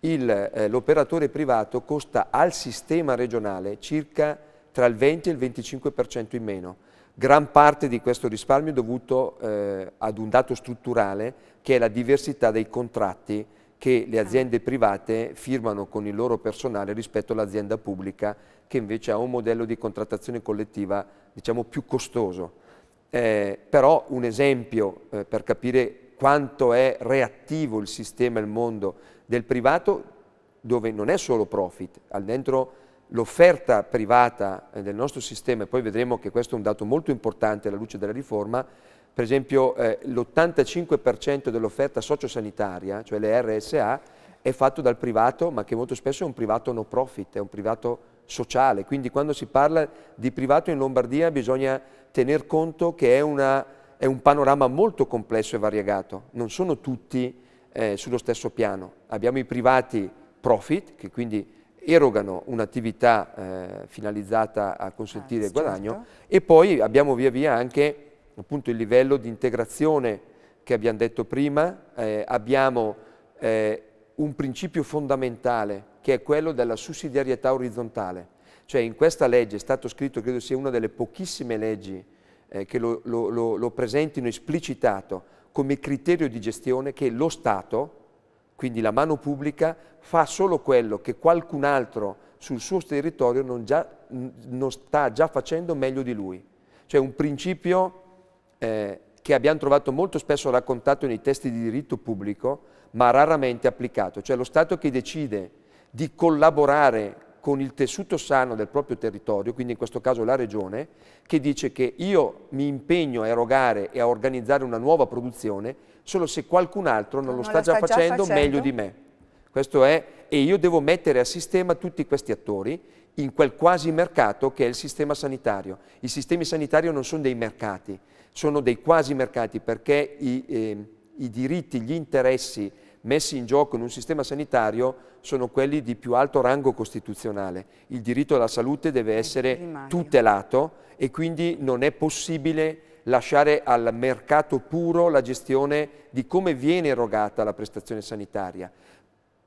eh, l'operatore eh, privato costa al sistema regionale circa tra il 20 e il 25% in meno. Gran parte di questo risparmio è dovuto eh, ad un dato strutturale che è la diversità dei contratti che le aziende private firmano con il loro personale rispetto all'azienda pubblica che invece ha un modello di contrattazione collettiva diciamo, più costoso. Eh, però un esempio eh, per capire quanto è reattivo il sistema e il mondo del privato dove non è solo profit, al dentro l'offerta privata eh, del nostro sistema, e poi vedremo che questo è un dato molto importante alla luce della riforma, per esempio eh, l'85% dell'offerta sociosanitaria, cioè le RSA, è fatto dal privato, ma che molto spesso è un privato no profit, è un privato sociale. Quindi quando si parla di privato in Lombardia bisogna tener conto che è, una, è un panorama molto complesso e variegato. Non sono tutti eh, sullo stesso piano. Abbiamo i privati profit, che quindi erogano un'attività eh, finalizzata a consentire ah, il guadagno, certo. e poi abbiamo via via anche appunto il livello di integrazione che abbiamo detto prima, eh, abbiamo eh, un principio fondamentale che è quello della sussidiarietà orizzontale. Cioè in questa legge è stato scritto, credo sia una delle pochissime leggi eh, che lo, lo, lo, lo presentino esplicitato come criterio di gestione che lo Stato, quindi la mano pubblica, fa solo quello che qualcun altro sul suo territorio non, già, non sta già facendo meglio di lui. Cioè un principio eh, che abbiamo trovato molto spesso raccontato nei testi di diritto pubblico, ma raramente applicato, cioè lo Stato che decide di collaborare con il tessuto sano del proprio territorio, quindi in questo caso la regione, che dice che io mi impegno a erogare e a organizzare una nuova produzione solo se qualcun altro non, non lo sta, lo già, facendo facendo meglio di me. Questo è, e io devo mettere a sistema tutti questi attori in quel quasi mercato che è il sistema sanitario. I sistemi sanitari non sono dei mercati, sono dei quasi mercati perché i, eh, i diritti, gli interessi messi in gioco in un sistema sanitario sono quelli di più alto rango costituzionale. Il diritto alla salute deve eh, essere tutelato e quindi non è possibile lasciare al mercato puro la gestione di come viene erogata la prestazione sanitaria.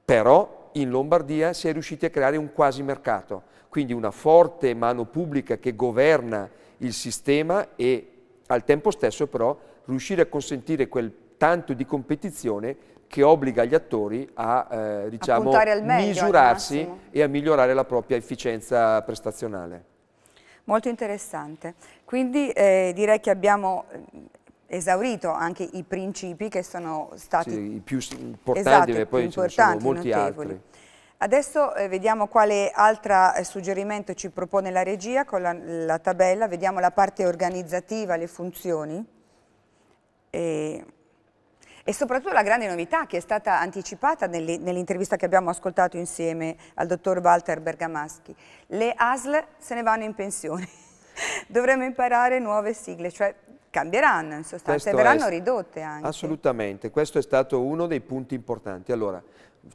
Però in Lombardia si è riusciti a creare un quasi mercato, quindi una forte mano pubblica che governa il sistema e al tempo stesso però riuscire a consentire quel tanto di competizione che obbliga gli attori a, eh, diciamo, a meglio, misurarsi e a migliorare la propria efficienza prestazionale. Molto interessante. Quindi eh, direi che abbiamo eh, esaurito anche i principi che sono stati sì, i più importanti, esatto, perché poi ci sono molti notevoli. altri. Adesso eh, vediamo quale altro eh, suggerimento ci propone la regia con la, la, tabella, vediamo la parte organizzativa, le funzioni e, e soprattutto la grande novità che è stata anticipata nell'intervista nell che abbiamo ascoltato insieme al dottor Walter Bergamaschi. Le ASL se ne vanno in pensione, dovremmo imparare nuove sigle, cioè cambieranno in sostanza, questo verranno ridotte anche. Assolutamente, questo è stato uno dei punti importanti. Allora,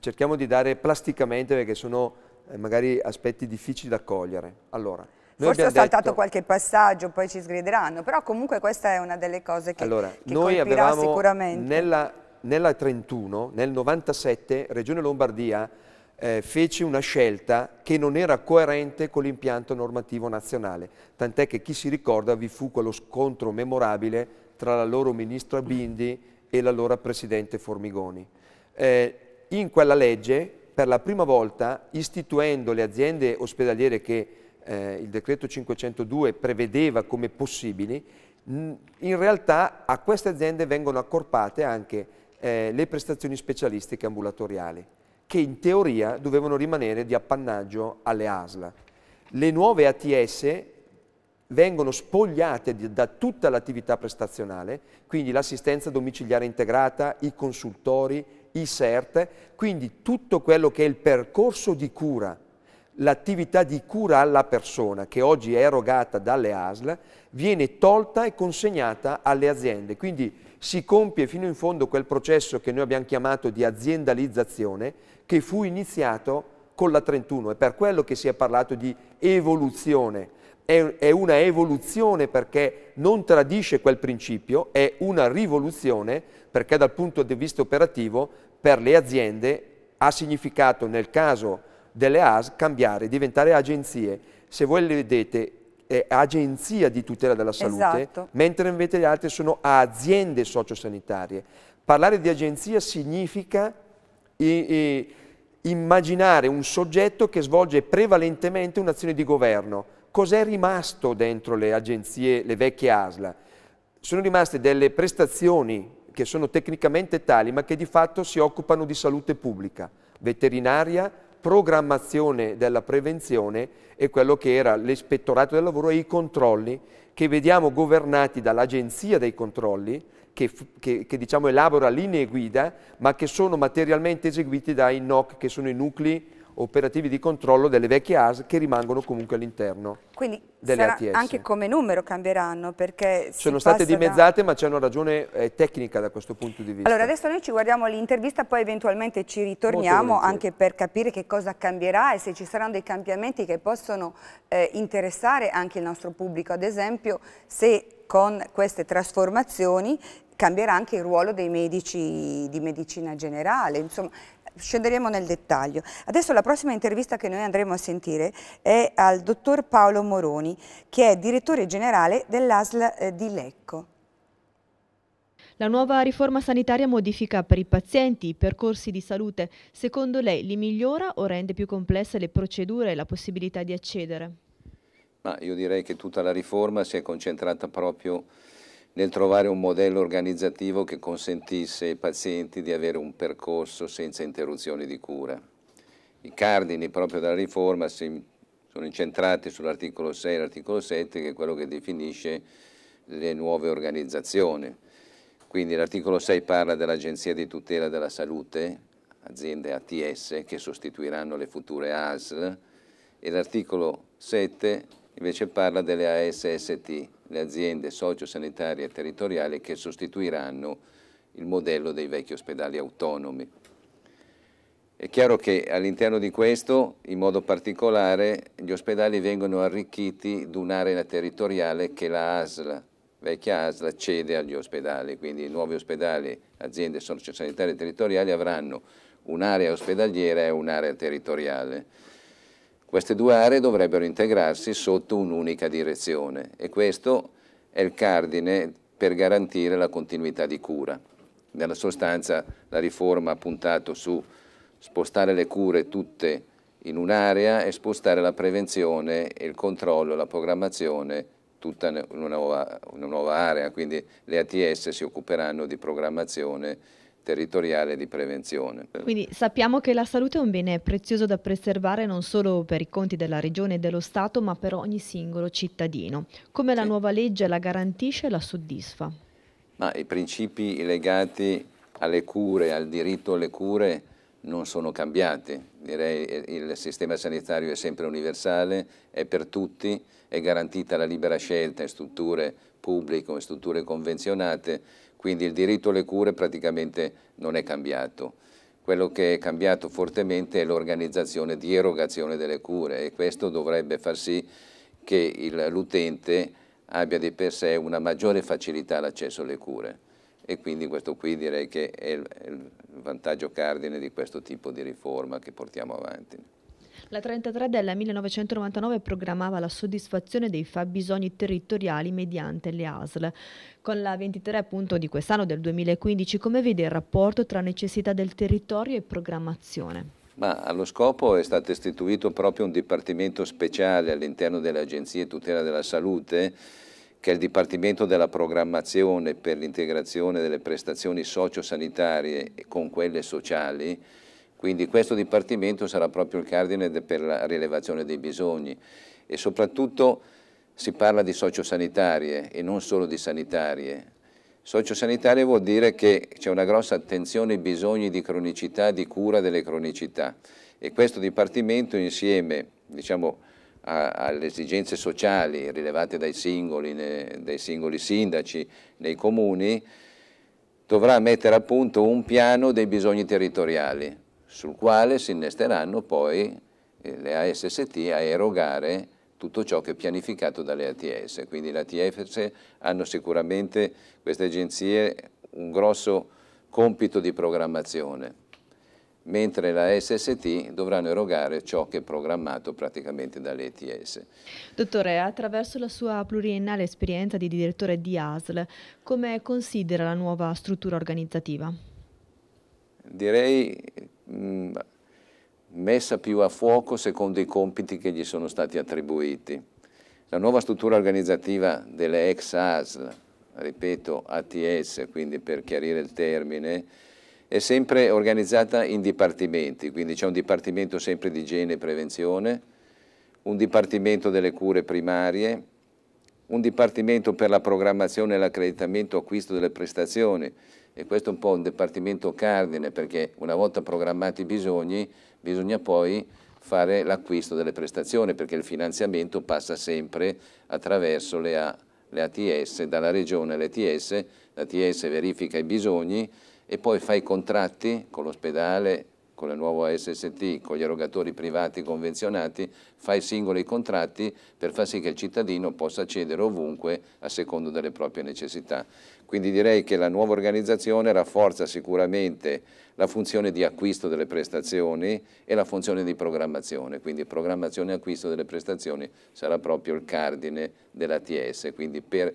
cerchiamo di dare plasticamente perché sono eh, magari aspetti difficili da cogliere. Allora, Forse ho saltato detto, qualche passaggio, poi ci sgrideranno, però comunque questa è una delle cose che, allora, che noi avevamo sicuramente. Nella, nella 31, nel 97, Regione Lombardia eh, fece una scelta che non era coerente con l'impianto normativo nazionale, tant'è che chi si ricorda vi fu quello scontro memorabile tra la loro ministra Bindi e l'allora presidente Formigoni. Eh, in quella legge, per la prima volta, istituendo le aziende ospedaliere che eh, il decreto 502 prevedeva come possibili, in realtà a queste aziende vengono accorpate anche eh, le prestazioni specialistiche ambulatoriali, che in teoria dovevano rimanere di appannaggio alle ASLA. Le nuove ATS vengono spogliate di, da tutta l'attività prestazionale, quindi l'assistenza domiciliare integrata, i consultori, i CERT, quindi tutto quello che è il percorso di cura, l'attività di cura alla persona che oggi è erogata dalle ASL viene tolta e consegnata alle aziende, quindi si compie fino in fondo quel processo che noi abbiamo chiamato di aziendalizzazione che fu iniziato con la 31, è per quello che si è parlato di evoluzione, è, una evoluzione perché non tradisce quel principio, è una rivoluzione perché dal punto di vista operativo per le aziende ha significato nel caso delle AS cambiare, diventare agenzie. Se voi le vedete è agenzia di tutela della salute, esatto. mentre invece le altre sono aziende sociosanitarie. Parlare di agenzia significa i, i, immaginare un soggetto che svolge prevalentemente un'azione di governo. Cos'è rimasto dentro le agenzie, le vecchie ASLA? Sono rimaste delle prestazioni che sono tecnicamente tali ma che di fatto si occupano di salute pubblica, veterinaria, programmazione della prevenzione e quello che era l'ispettorato del lavoro e i controlli che vediamo governati dall'agenzia dei controlli che, che, che diciamo elabora linee guida ma che sono materialmente eseguiti dai NOC che sono i nuclei operativi di controllo delle vecchie AS che rimangono comunque all'interno delle ATS. anche come numero cambieranno perché... Sono state dimezzate da... ma c'è una ragione eh, tecnica da questo punto di vista. Allora adesso noi ci guardiamo l'intervista poi eventualmente ci ritorniamo anche per capire che cosa cambierà e se ci saranno dei cambiamenti che possono eh, interessare anche il nostro pubblico. Ad esempio se con queste trasformazioni cambierà anche il ruolo dei medici di medicina generale, insomma scenderemo nel dettaglio. Adesso la prossima intervista che noi andremo a sentire è al dottor Paolo Moroni, che è direttore generale dell'ASL eh, di Lecco. La nuova riforma sanitaria modifica per i pazienti i percorsi di salute. Secondo lei li migliora o rende più complesse le procedure e la possibilità di accedere? Ma io direi che tutta la riforma si è concentrata proprio nel trovare un modello organizzativo che consentisse ai pazienti di avere un percorso senza interruzioni di cura. I cardini proprio della riforma si sono incentrati sull'articolo 6 e l'articolo 7 che è quello che definisce le nuove organizzazioni. Quindi l'articolo 6 parla dell'Agenzia di tutela della salute, aziende ATS che sostituiranno le future ASL e l'articolo 7 invece parla delle ASST, le aziende sociosanitarie e territoriali che sostituiranno il modello dei vecchi ospedali autonomi. È chiaro che all'interno di questo, in modo particolare, gli ospedali vengono arricchiti di un'area territoriale che la ASL, vecchia ASL, cede agli ospedali, quindi i nuovi ospedali, aziende sociosanitarie territoriali avranno un'area ospedaliera e un'area territoriale queste due aree dovrebbero integrarsi sotto un'unica direzione e questo è il cardine per garantire la continuità di cura. Nella sostanza la riforma ha puntato su spostare le cure tutte in un'area e spostare la prevenzione, il controllo, la programmazione tutta in una nuova, una nuova area, quindi le ATS si occuperanno di programmazione territoriale di prevenzione. Quindi sappiamo che la salute è un bene prezioso da preservare non solo per i conti della Regione e dello Stato, ma per ogni singolo cittadino. Come la nuova legge la garantisce e la soddisfa? Ma I principi legati alle cure, al diritto alle cure, non sono cambiati. Direi eh, il sistema sanitario è sempre universale, è per tutti, è garantita la libera scelta in strutture pubbliche o in strutture convenzionate quindi il diritto alle cure praticamente non è cambiato. Quello che è cambiato fortemente è l'organizzazione di erogazione delle cure e questo dovrebbe far sì che l'utente abbia di per sé una maggiore facilità all'accesso alle cure e quindi questo qui direi che è il vantaggio cardine di questo tipo di riforma che portiamo avanti. La 33 del 1999 programmava la soddisfazione dei fabbisogni territoriali mediante le ASL. Con la 23 appunto di quest'anno del 2015 come vede il rapporto tra necessità del territorio e programmazione? Ma allo scopo è stato istituito proprio un dipartimento speciale all'interno delle agenzie tutela della salute che è il Dipartimento della Programmazione per l'integrazione delle prestazioni sociosanitarie con quelle sociali quindi questo dipartimento sarà proprio il cardine per la rilevazione dei bisogni e soprattutto si parla di sociosanitarie e non solo di sanitarie. Sociosanitarie vuol dire che c'è una grossa attenzione ai bisogni di cronicità, di cura delle cronicità e questo dipartimento insieme diciamo, a, alle esigenze sociali rilevate dai singoli, ne, dai singoli sindaci nei comuni dovrà mettere a punto un piano dei bisogni territoriali sul quale si innesteranno poi eh, le ASST a erogare tutto ciò che è pianificato dalle ATS, quindi le ATS hanno sicuramente queste agenzie un grosso compito di programmazione, mentre la SST dovranno erogare ciò che è programmato praticamente dalle ETS. Dottore, attraverso la sua pluriennale esperienza di direttore di ASL, come considera la nuova struttura organizzativa? Direi mh, mm, messa più a fuoco secondo i compiti che gli sono stati attribuiti. La nuova struttura organizzativa delle ex ASL, ripeto ATS, quindi per chiarire il termine, è sempre organizzata in dipartimenti, quindi c'è un dipartimento sempre di igiene e prevenzione, un dipartimento delle cure primarie, un dipartimento per la programmazione e l'accreditamento acquisto delle prestazioni, e questo è un po' un dipartimento cardine perché una volta programmati i bisogni bisogna poi fare l'acquisto delle prestazioni perché il finanziamento passa sempre attraverso le, A, le ATS, dalla regione alle ATS, l'ATS verifica i bisogni e poi fa i contratti con l'ospedale, con la nuova SST, con gli erogatori privati convenzionati, fa i singoli contratti per far sì che il cittadino possa accedere ovunque a secondo delle proprie necessità. Quindi direi che la nuova organizzazione rafforza sicuramente la funzione di acquisto delle prestazioni e la funzione di programmazione, quindi programmazione e acquisto delle prestazioni sarà proprio il cardine dell'ATS, quindi per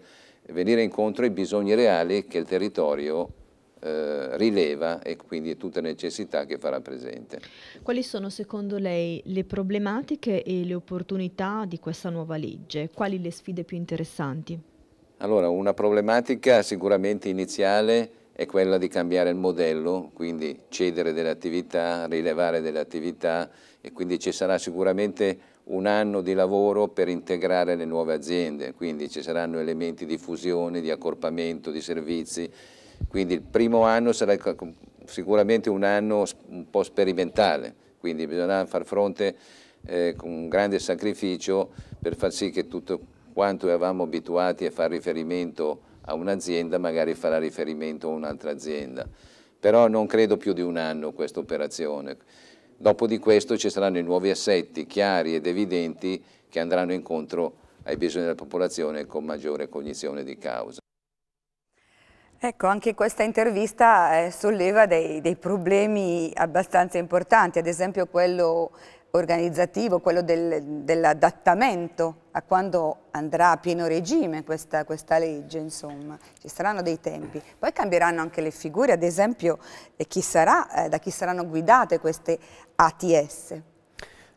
venire incontro ai bisogni reali che il territorio eh, rileva e quindi tutte le necessità che farà presente. Quali sono secondo lei le problematiche e le opportunità di questa nuova legge? Quali le sfide più interessanti? Allora, una problematica sicuramente iniziale è quella di cambiare il modello, quindi cedere delle attività, rilevare delle attività e quindi ci sarà sicuramente un anno di lavoro per integrare le nuove aziende, quindi ci saranno elementi di fusione, di accorpamento, di servizi, quindi il primo anno sarà sicuramente un anno un po' sperimentale, quindi bisognerà far fronte eh, con un grande sacrificio per far sì che tutto quanto eravamo abituati a fare riferimento a un'azienda, magari farà riferimento a un'altra azienda. Però non credo più di un anno questa operazione. Dopo di questo ci saranno i nuovi assetti chiari ed evidenti che andranno incontro ai bisogni della popolazione con maggiore cognizione di causa. Ecco, anche questa intervista eh, solleva dei, dei problemi abbastanza importanti, ad esempio quello organizzativo, quello del, dell'adattamento a quando andrà a pieno regime questa, questa, legge, insomma, ci saranno dei tempi. Poi cambieranno anche le figure, ad esempio eh, chi sarà, eh, da chi saranno guidate queste ATS,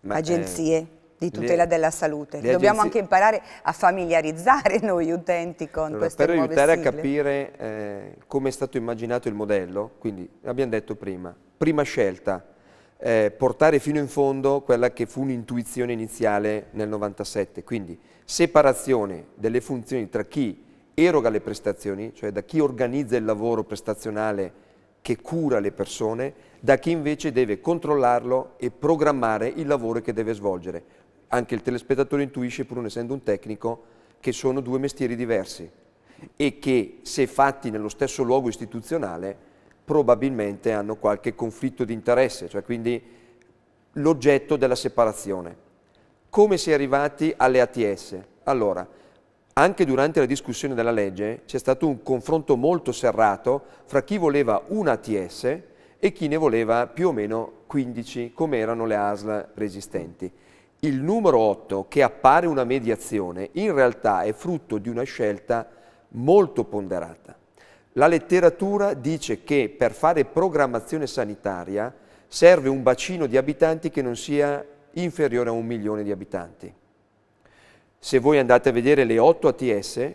Ma, agenzie. Eh di tutela le, della salute. Dobbiamo agenzie... anche imparare a familiarizzare noi utenti con allora, queste per nuove Per aiutare sigle. a capire eh, come è stato immaginato il modello, quindi abbiamo detto prima, prima scelta, eh, portare fino in fondo quella che fu un'intuizione iniziale nel 97, quindi separazione delle funzioni tra chi eroga le prestazioni, cioè da chi organizza il lavoro prestazionale che cura le persone, da chi invece deve controllarlo e programmare il lavoro che deve svolgere. Anche il telespettatore intuisce, pur non essendo un tecnico, che sono due mestieri diversi e che se fatti nello stesso luogo istituzionale probabilmente hanno qualche conflitto di interesse, cioè quindi l'oggetto della separazione. Come si è arrivati alle ATS? Allora, anche durante la discussione della legge c'è stato un confronto molto serrato fra chi voleva un ATS e chi ne voleva più o meno 15, come erano le ASL resistenti. Il numero 8, che appare una mediazione, in realtà è frutto di una scelta molto ponderata. La letteratura dice che per fare programmazione sanitaria serve un bacino di abitanti che non sia inferiore a un milione di abitanti. Se voi andate a vedere le 8 ATS,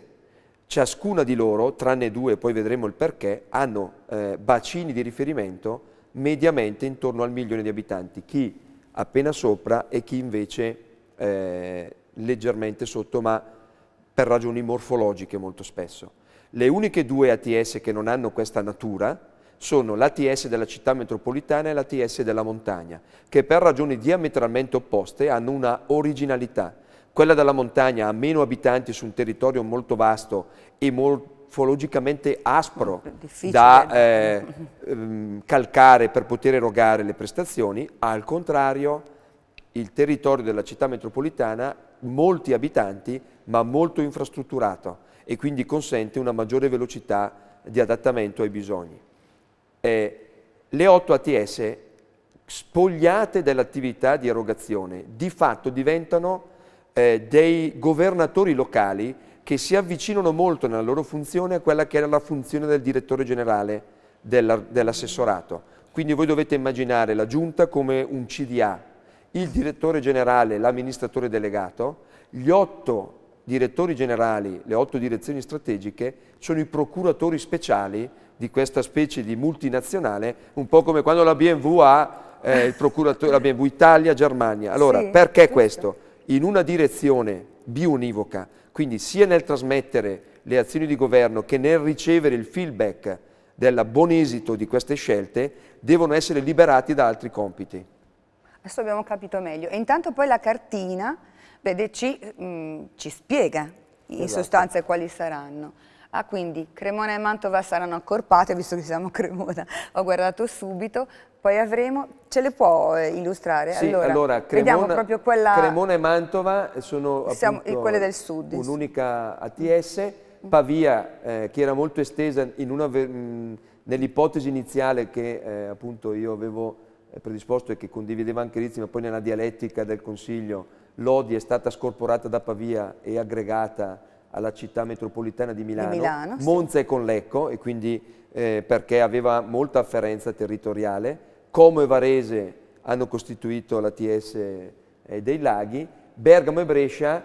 ciascuna di loro, tranne due, poi vedremo il perché, hanno eh, bacini di riferimento mediamente intorno al milione di abitanti, chi appena sopra e chi invece eh, leggermente sotto, ma per ragioni morfologiche molto spesso. Le uniche due ATS che non hanno questa natura sono l'ATS della città metropolitana e l'ATS della montagna, che per ragioni diametralmente opposte hanno una originalità. Quella della montagna ha meno abitanti su un territorio molto vasto e morfologicamente aspro da eh, ehm, calcare per poter erogare le prestazioni, al contrario il territorio della città metropolitana molti abitanti ma molto infrastrutturato e quindi consente una maggiore velocità di adattamento ai bisogni. Eh, le 8 ATS spogliate dell'attività di erogazione di fatto diventano eh, dei governatori locali che si avvicinano molto nella loro funzione a quella che era la funzione del direttore generale dell'assessorato. Quindi voi dovete immaginare la giunta come un CDA, il direttore generale, l'amministratore delegato, gli otto direttori generali, le otto direzioni strategiche, sono i procuratori speciali di questa specie di multinazionale, un po' come quando la BMW ha eh, il procuratore, la BMW Italia, Germania. Allora, sì, perché giusto. questo? In una direzione bionivoca, quindi sia nel trasmettere le azioni di governo che nel ricevere il feedback del buon esito di queste scelte, devono essere liberati da altri compiti. Adesso abbiamo capito meglio. E intanto poi la cartina BDC mh, mm, ci spiega in esatto. sostanza quali saranno. Ah, quindi Cremona e Mantova saranno accorpate, visto che siamo a Cremona, ho guardato subito, poi avremo, ce le può eh, illustrare? Sì, allora, allora Cremona, quella... Cremona, e Mantova sono siamo, quelle del sud. Un'unica ATS, Pavia eh, che era molto estesa mm, nell'ipotesi iniziale che eh, appunto io avevo eh, predisposto e che condivideva anche Rizzi, ma poi nella dialettica del Consiglio Lodi è stata scorporata da Pavia e aggregata alla città metropolitana di Milano, di Milano Monza sì. è con Lecco e quindi eh, perché aveva molta afferenza territoriale, Como e Varese hanno costituito la TS eh, dei laghi, Bergamo e Brescia,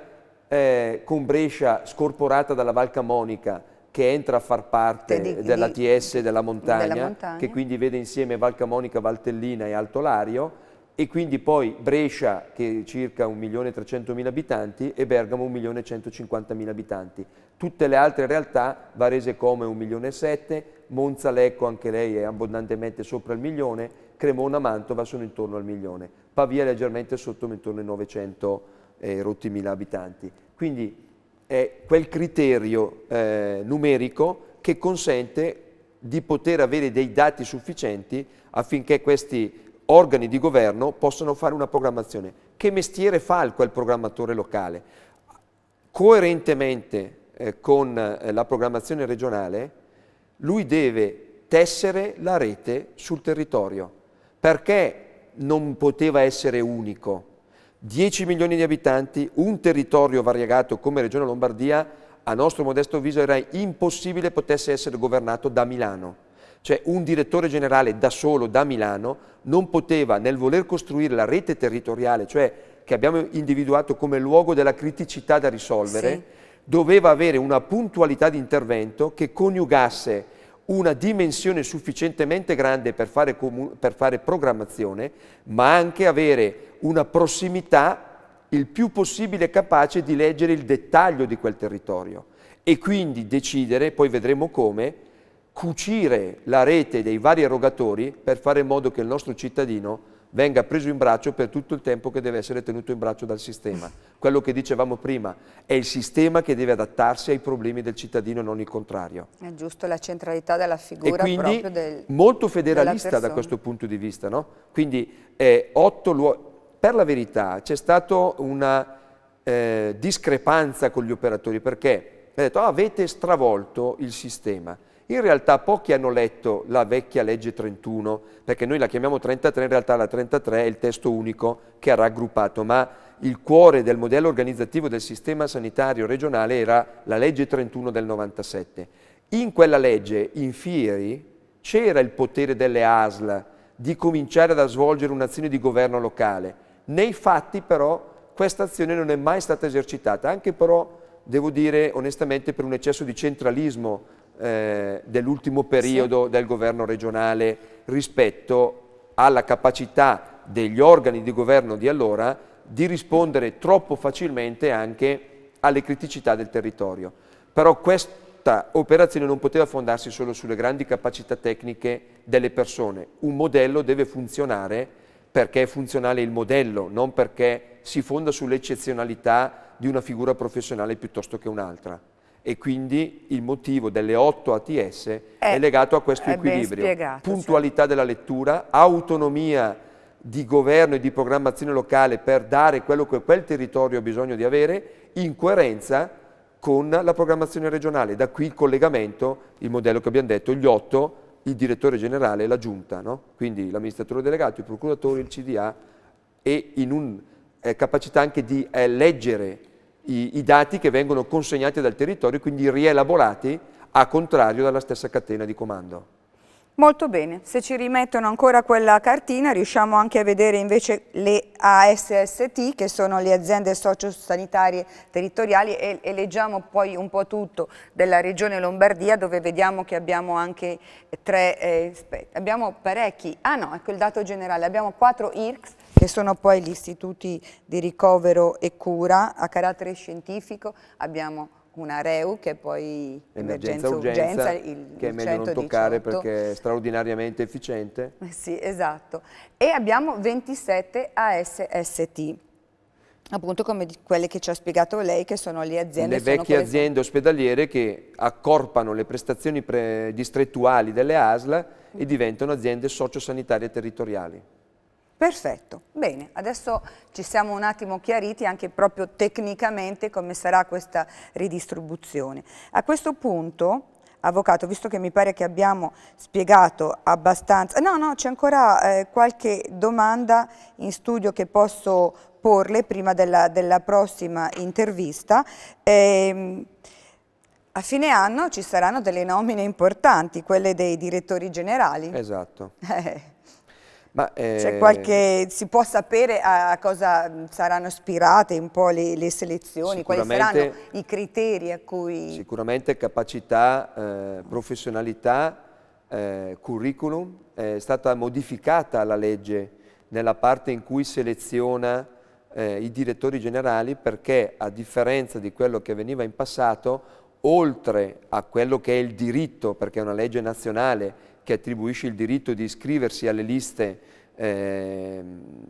eh, con Brescia scorporata dalla Val Camonica che entra a far parte di, della TS della montagna, della montagna, che quindi vede insieme Val Camonica, Valtellina e Alto Lario, e quindi poi Brescia che è circa 1.300.000 abitanti e Bergamo 1.150.000 abitanti. Tutte le altre realtà, Varese Come 1.700.000, Monza Lecco anche lei è abbondantemente sopra il milione, Cremona Mantova sono intorno al milione, Pavia leggermente sotto ma intorno ai 900 eh, rotti mila abitanti. Quindi è quel criterio eh, numerico che consente di poter avere dei dati sufficienti affinché questi organi di governo possono fare una programmazione. Che mestiere fa quel programmatore locale? Coerentemente eh, con eh, la programmazione regionale, lui deve tessere la rete sul territorio. Perché non poteva essere unico? 10 milioni di abitanti, un territorio variegato come Regione Lombardia, a nostro modesto avviso era impossibile potesse essere governato da Milano cioè un direttore generale da solo, da Milano, non poteva nel voler costruire la rete territoriale, cioè che abbiamo individuato come luogo della criticità da risolvere, sì. doveva avere una puntualità di intervento che coniugasse una dimensione sufficientemente grande per fare, per fare, programmazione, ma anche avere una prossimità il più possibile capace di leggere il dettaglio di quel territorio e quindi decidere, poi vedremo come, cucire la rete dei vari erogatori per fare in modo che il nostro cittadino venga preso in braccio per tutto il tempo che deve essere tenuto in braccio dal sistema. Quello che dicevamo prima, è il sistema che deve adattarsi ai problemi del cittadino, non il contrario. È giusto la centralità della figura e quindi, del, molto federalista da questo punto di vista, no? Quindi eh, otto luoghi... Per la verità c'è stata una eh, discrepanza con gli operatori perché mi ha detto ah, avete stravolto il sistema. In realtà pochi hanno letto la vecchia legge 31, perché noi la chiamiamo 33, in realtà la 33 è il testo unico che ha raggruppato, ma il cuore del modello organizzativo del sistema sanitario regionale era la legge 31 del 97. In quella legge, in Fieri, c'era il potere delle ASL di cominciare a svolgere un'azione di governo locale. Nei fatti però questa azione non è mai stata esercitata, anche però, devo dire onestamente, per un eccesso di centralismo eh, dell'ultimo periodo sì. del governo regionale rispetto alla capacità degli organi di governo di allora di rispondere troppo facilmente anche alle criticità del territorio. Però questa operazione non poteva fondarsi solo sulle grandi capacità tecniche delle persone. Un modello deve funzionare perché è funzionale il modello, non perché si fonda sull'eccezionalità di una figura professionale piuttosto che un'altra e quindi il motivo delle 8 ATS è, è eh, legato a questo equilibrio. Spiegato, Puntualità cioè. della lettura, autonomia di governo e di programmazione locale per dare quello che quel territorio ha bisogno di avere, in coerenza con la programmazione regionale. Da qui il collegamento, il modello che abbiamo detto, gli 8, il direttore generale e la giunta, no? quindi l'amministratore delegato, il procuratore, il CDA e in un, eh, capacità anche di eh, leggere i, i dati che vengono consegnati dal territorio, quindi rielaborati a contrario dalla stessa catena di comando. Molto bene, se ci rimettono ancora quella cartina riusciamo anche a vedere invece le ASST che sono le aziende sociosanitarie territoriali e, e, leggiamo poi un po' tutto della regione Lombardia dove vediamo che abbiamo anche tre, eh, abbiamo parecchi, ah no, ecco il dato generale, abbiamo quattro IRCS che sono poi gli istituti di ricovero e cura a carattere scientifico, abbiamo una REU che è poi emergenza, urgenza, urgenza, urgenza che è meglio 118. non toccare perché è straordinariamente efficiente. Eh sì, esatto. E abbiamo 27 ASST. Appunto come quelle che ci ha spiegato lei, che sono le aziende... Le vecchie quelle... aziende ospedaliere che accorpano le prestazioni distrettuali delle ASL e diventano aziende sociosanitarie territoriali. Perfetto, bene, adesso ci siamo un attimo chiariti anche proprio tecnicamente come sarà questa ridistribuzione. A questo punto Avvocato, visto che mi pare che abbiamo spiegato abbastanza... No, no, c'è ancora eh, qualche domanda in studio che posso porle prima della, della prossima intervista. Eh, a fine anno ci saranno delle nomine importanti, quelle dei direttori generali. Esatto. Eh. Ma, eh... qualche, si può sapere a cosa mm, saranno ispirate un po' le, le selezioni, quali saranno i criteri a cui... Sicuramente capacità, eh, professionalità, eh, curriculum, è stata modificata la legge nella parte in cui seleziona eh, i direttori generali perché a differenza di quello che veniva in passato, oltre a quello che è il diritto, perché è una legge nazionale che attribuisce il diritto di iscriversi alle liste eh,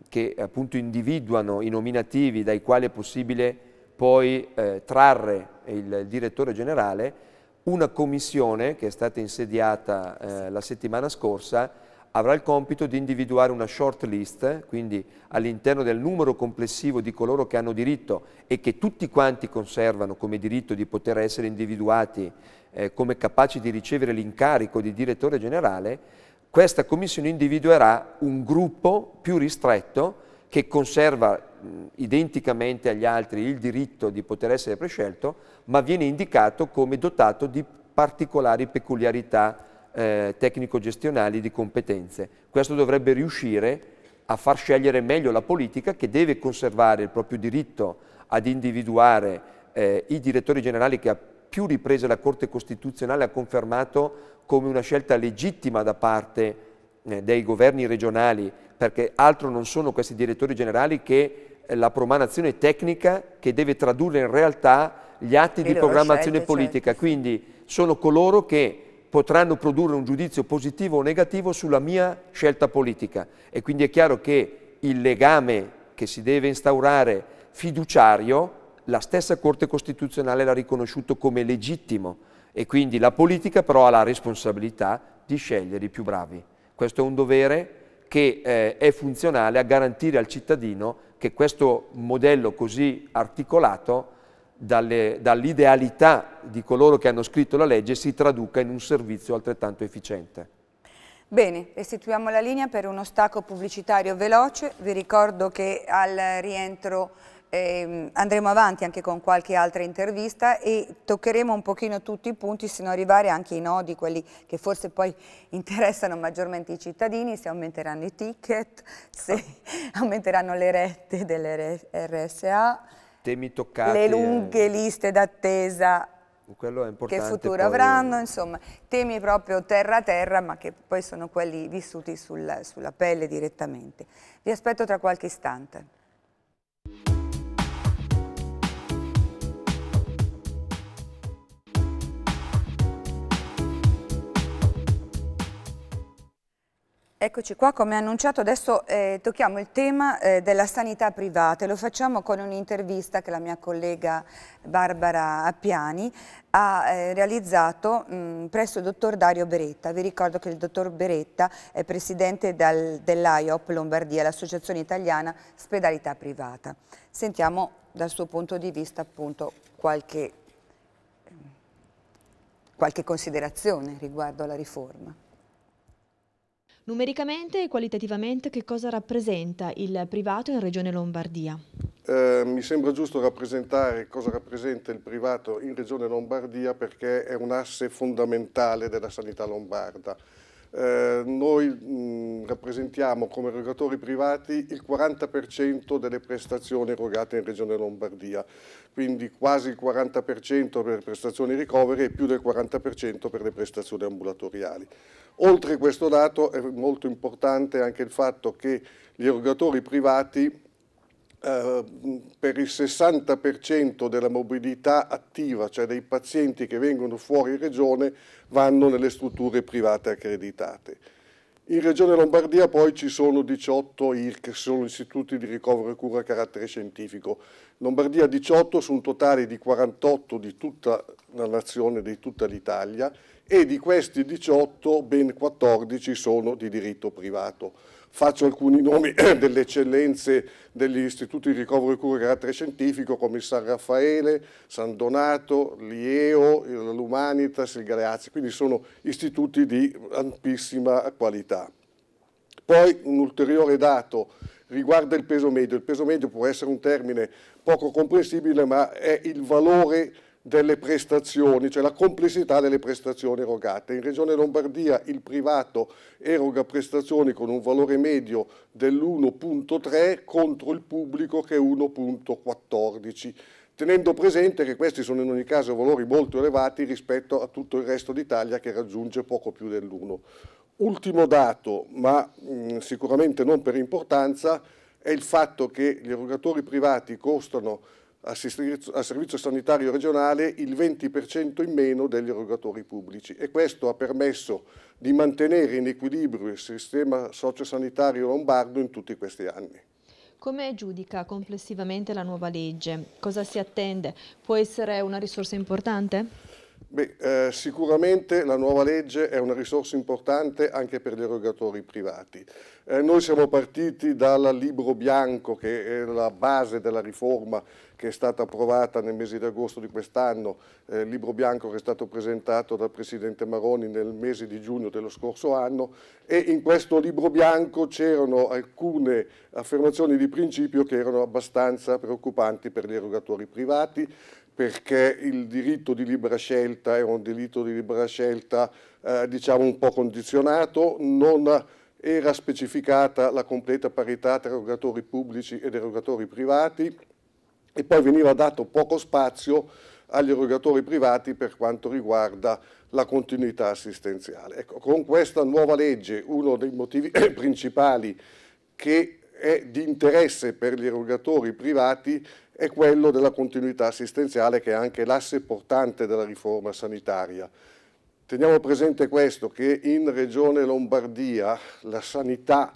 che appunto individuano i nominativi dai quali è possibile poi eh, trarre il direttore generale, una commissione che è stata insediata eh, la settimana scorsa avrà il compito di individuare una short list, quindi all'interno del numero complessivo di coloro che hanno diritto e che tutti quanti conservano come diritto di poter essere individuati eh, come capaci di ricevere l'incarico di direttore generale, questa commissione individuerà un gruppo più ristretto che conserva mh, identicamente agli altri il diritto di poter essere prescelto, ma viene indicato come dotato di particolari peculiarità eh, tecnico-gestionali di competenze. Questo dovrebbe riuscire a far scegliere meglio la politica che deve conservare il proprio diritto ad individuare eh, i direttori generali che più riprese la Corte Costituzionale ha confermato come una scelta legittima da parte eh, dei governi regionali, perché altro non sono questi direttori generali che eh, la promanazione tecnica che deve tradurre in realtà gli atti e di programmazione scelte, certo. politica. Certo. Quindi sono coloro che potranno produrre un giudizio positivo o negativo sulla mia scelta politica. E quindi è chiaro che il legame che si deve instaurare fiduciario la stessa Corte Costituzionale l'ha riconosciuto come legittimo e quindi la politica però ha la responsabilità di scegliere i più bravi. Questo è un dovere che eh, è funzionale a garantire al cittadino che questo modello così articolato dall'idealità di coloro che hanno scritto la legge si traduca in un servizio altrettanto efficiente. Bene, restituiamo la linea per uno stacco pubblicitario veloce. Vi ricordo che al rientro eh, andremo avanti anche con qualche altra intervista e toccheremo un pochino tutti i punti sino ad arrivare anche ai nodi, quelli che forse poi interessano maggiormente i cittadini, se aumenteranno i ticket, se aumenteranno le rette delle RSA, temi toccati, le lunghe eh. liste d'attesa che futuro poi... avranno, insomma, temi proprio terra a terra, ma che poi sono quelli vissuti sul, sulla pelle direttamente. Vi aspetto tra qualche istante. Eccoci qua, come annunciato adesso eh, tocchiamo il tema eh, della sanità privata e lo facciamo con un'intervista che la mia collega Barbara Appiani ha eh, realizzato mh, mm, presso il dottor Dario Beretta. Vi ricordo che il dottor Beretta è presidente dell'AIOP Lombardia, l'Associazione Italiana Spedalità Privata. Sentiamo dal suo punto di vista appunto qualche, qualche considerazione riguardo alla riforma. Numericamente e qualitativamente che cosa rappresenta il privato in Regione Lombardia? Eh, mi sembra giusto rappresentare cosa rappresenta il privato in Regione Lombardia perché è un asse fondamentale della sanità lombarda. Eh, noi mh, mm, rappresentiamo come erogatori privati il 40% delle prestazioni erogate in Regione Lombardia, quindi quasi il 40% per le prestazioni ricovere e più del 40% per le prestazioni ambulatoriali. Oltre questo dato è molto importante anche il fatto che gli erogatori privati eh, per il 60% della mobilità attiva, cioè dei pazienti che vengono fuori regione, vanno nelle strutture private accreditate. In Regione Lombardia poi ci sono 18 IRC, che sono istituti di ricovero e cura a carattere scientifico. Lombardia 18 su un totale di 48 di tutta la nazione, di tutta l'Italia, e di questi 18 ben 14 sono di diritto privato. Faccio alcuni nomi delle eccellenze degli istituti di ricovero e cura di carattere scientifico come il San Raffaele, San Donato, l'IEO, l'Humanitas, il Galeazzi, quindi sono istituti di ampissima qualità. Poi un ulteriore dato riguarda il peso medio. Il peso medio può essere un termine poco comprensibile, ma è il valore delle prestazioni, cioè la complessità delle prestazioni erogate. In Regione Lombardia il privato eroga prestazioni con un valore medio dell'1.3 contro il pubblico che è 1.14 tenendo presente che questi sono in ogni caso valori molto elevati rispetto a tutto il resto d'Italia che raggiunge poco più dell'1. Ultimo dato, ma mh, mm, sicuramente non per importanza, è il fatto che gli erogatori privati costano al servizio sanitario regionale il 20% in meno degli erogatori pubblici e questo ha permesso di mantenere in equilibrio il sistema sociosanitario lombardo in tutti questi anni. Come giudica complessivamente la nuova legge? Cosa si attende? Può essere una risorsa importante? Beh, eh, sicuramente la nuova legge è una risorsa importante anche per gli erogatori privati. Eh, noi siamo partiti dal libro bianco che è la base della riforma che è stata approvata nel mese di agosto di quest'anno, eh, libro bianco che è stato presentato dal Presidente Maroni nel mese di giugno dello scorso anno e in questo libro bianco c'erano alcune affermazioni di principio che erano abbastanza preoccupanti per gli erogatori privati perché il diritto di libera scelta è un diritto di libera scelta eh, diciamo un po' condizionato, non era specificata la completa parità tra erogatori pubblici ed erogatori privati, e poi veniva dato poco spazio agli erogatori privati per quanto riguarda la continuità assistenziale. Ecco, con questa nuova legge uno dei motivi principali che è di interesse per gli erogatori privati è quello della continuità assistenziale che è anche l'asse portante della riforma sanitaria. Teniamo presente questo che in Regione Lombardia la sanità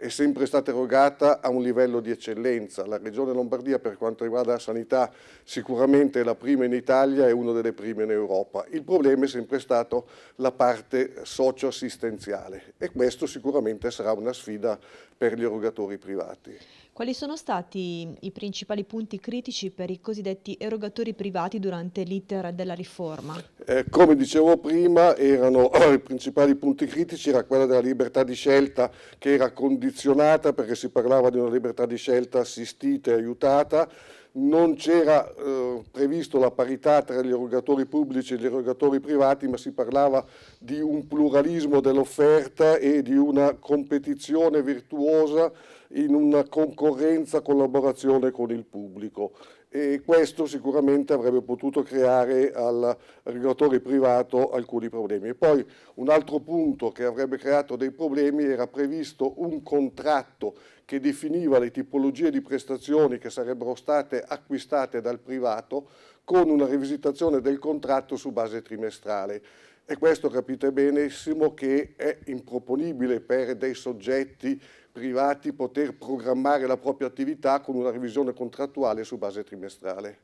è sempre stata erogata a un livello di eccellenza. La Regione Lombardia per quanto riguarda la sanità sicuramente è la prima in Italia e una delle prime in Europa. Il problema è sempre stato la parte socio-assistenziale e questo sicuramente sarà una sfida per gli erogatori privati. Quali sono stati i principali punti critici per i cosiddetti erogatori privati durante l'iter della riforma? Eh, come dicevo prima, erano, i principali punti critici era quella della libertà di scelta che era condizionata perché si parlava di una libertà di scelta assistita e aiutata non c'era eh, previsto la parità tra gli erogatori pubblici e gli erogatori privati, ma si parlava di un pluralismo dell'offerta e di una competizione virtuosa in una concorrenza, collaborazione con il pubblico e questo sicuramente avrebbe potuto creare al regolatore privato alcuni problemi. E poi un altro punto che avrebbe creato dei problemi era previsto un contratto che definiva le tipologie di prestazioni che sarebbero state acquistate dal privato con una rivisitazione del contratto su base trimestrale. E questo capite benissimo che è improponibile per dei soggetti privati poter programmare la propria attività con una revisione contrattuale su base trimestrale.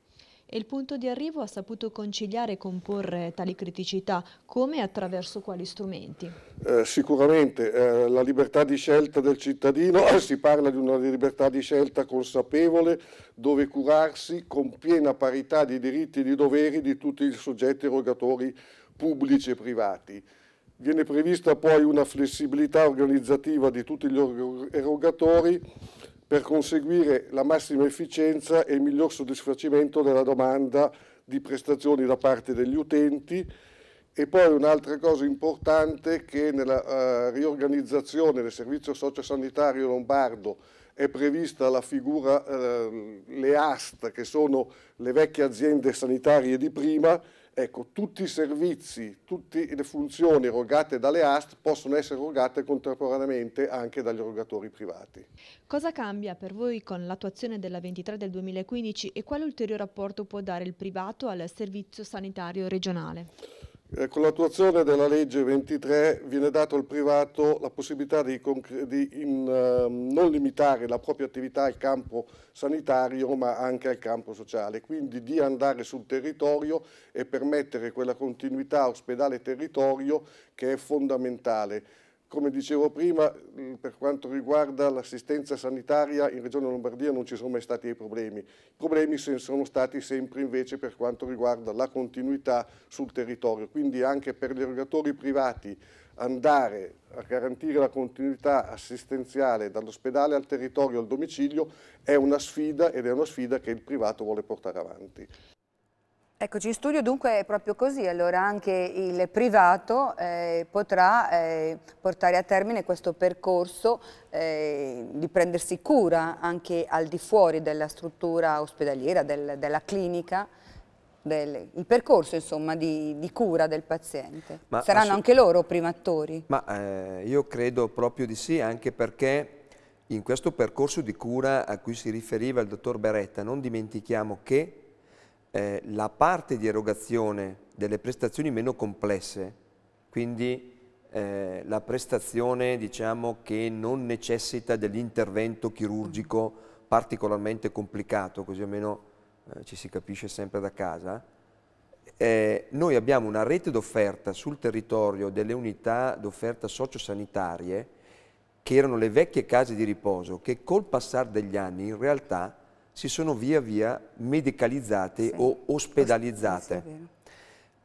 E il punto di arrivo ha saputo conciliare e comporre tali criticità, come e attraverso quali strumenti? Eh, sicuramente eh, la libertà di scelta del cittadino, eh, si parla di una libertà di scelta consapevole dove curarsi con piena parità di diritti e di doveri di tutti i soggetti erogatori pubblici e privati. Viene prevista poi una flessibilità organizzativa di tutti gli erogatori per conseguire la massima efficienza e il miglior soddisfacimento della domanda di prestazioni da parte degli utenti e poi un'altra cosa importante è che nella uh, riorganizzazione del servizio sociosanitario lombardo è prevista la figura, uh, le AST che sono le vecchie aziende sanitarie di prima Ecco, tutti i servizi, tutte le funzioni erogate dalle AST possono essere erogate contemporaneamente anche dagli erogatori privati. Cosa cambia per voi con l'attuazione della 23 del 2015 e quale ulteriore apporto può dare il privato al servizio sanitario regionale? Eh, con l'attuazione della legge 23 viene dato al privato la possibilità di, di in, eh, non limitare la propria attività al campo sanitario ma anche al campo sociale, quindi di andare sul territorio e permettere quella continuità ospedale-territorio che è fondamentale. Come dicevo prima, mm, per quanto riguarda l'assistenza sanitaria in Regione Lombardia non ci sono mai stati dei problemi. I problemi sono stati sempre invece per quanto riguarda la continuità sul territorio, quindi anche per gli erogatori privati andare a garantire la continuità assistenziale dall'ospedale al territorio al domicilio è una sfida ed è una sfida che il privato vuole portare avanti. Eccoci in studio, dunque è proprio così, allora anche il privato eh, potrà eh, portare a termine questo percorso eh, di prendersi cura anche al di fuori della struttura ospedaliera, del, della clinica, del, il percorso insomma di, di cura del paziente. Ma Saranno anche loro primi attori? Ma eh, io credo proprio di sì, anche perché in questo percorso di cura a cui si riferiva il dottor Beretta non dimentichiamo che eh, la parte di erogazione delle prestazioni meno complesse, quindi eh, la prestazione diciamo, che non necessita dell'intervento chirurgico particolarmente complicato, così almeno eh, ci si capisce sempre da casa, eh, noi abbiamo una rete d'offerta sul territorio delle unità d'offerta sociosanitarie che erano le vecchie case di riposo che col passare degli anni in realtà si sono via via medicalizzate sì. o ospedalizzate.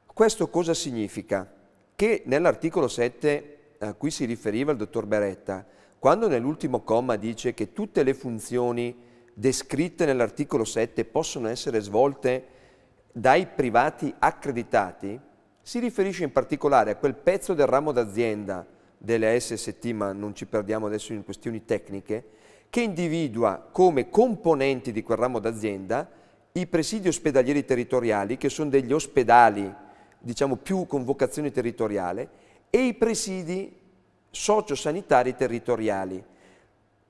Questo cosa significa? Che nell'articolo 7 a cui si riferiva il dottor Beretta, quando nell'ultimo comma dice che tutte le funzioni descritte nell'articolo 7 possono essere svolte dai privati accreditati, si riferisce in particolare a quel pezzo del ramo d'azienda delle SST, ma non ci perdiamo adesso in questioni tecniche, che individua come componenti di quel ramo d'azienda i presidi ospedalieri territoriali, che sono degli ospedali diciamo, più con vocazione territoriale, e i presidi sociosanitari territoriali.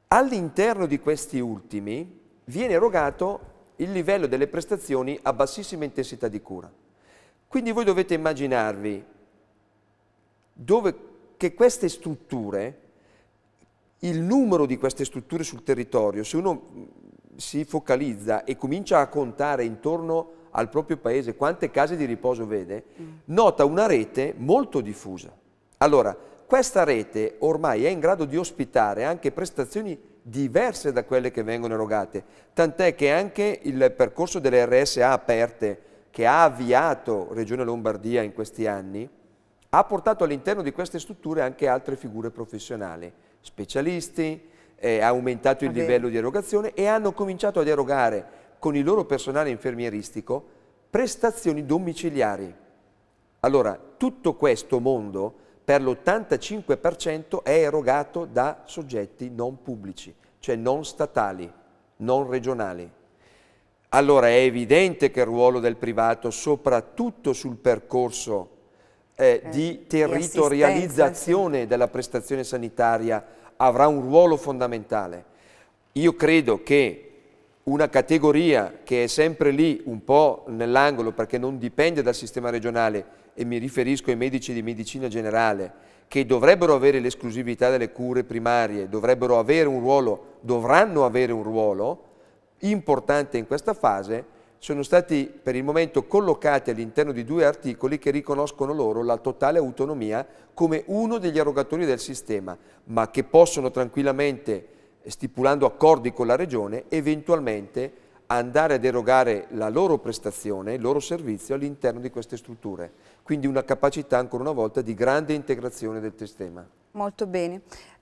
All'interno di questi ultimi viene erogato il livello delle prestazioni a bassissima intensità di cura. Quindi voi dovete immaginarvi dove, che queste strutture il numero di queste strutture sul territorio, se uno mm, si focalizza e comincia a contare intorno al proprio paese quante case di riposo vede, mm. nota una rete molto diffusa. Allora, questa rete ormai è in grado di ospitare anche prestazioni diverse da quelle che vengono erogate, tant'è che anche il percorso delle RSA aperte che ha avviato Regione Lombardia in questi anni ha portato all'interno di queste strutture anche altre figure professionali specialisti, eh, ha aumentato il ah, livello di erogazione e hanno cominciato ad erogare con il loro personale infermieristico prestazioni domiciliari. Allora, tutto questo mondo per l'85% è erogato da soggetti non pubblici, cioè non statali, non regionali. Allora è evidente che il ruolo del privato, soprattutto sul percorso eh, eh, di territorializzazione sì. della prestazione sanitaria, avrà un ruolo fondamentale. Io credo che una categoria che è sempre lì un po' nell'angolo perché non dipende dal sistema regionale e mi riferisco ai medici di medicina generale che dovrebbero avere l'esclusività delle cure primarie, dovrebbero avere un ruolo, dovranno avere un ruolo importante in questa fase sono stati per il momento collocati all'interno di due articoli che riconoscono loro la totale autonomia come uno degli erogatori del sistema, ma che possono tranquillamente, stipulando accordi con la Regione, eventualmente andare ad erogare la loro prestazione, il loro servizio all'interno di queste strutture. Quindi una capacità ancora una volta di grande integrazione del sistema. Molto bene.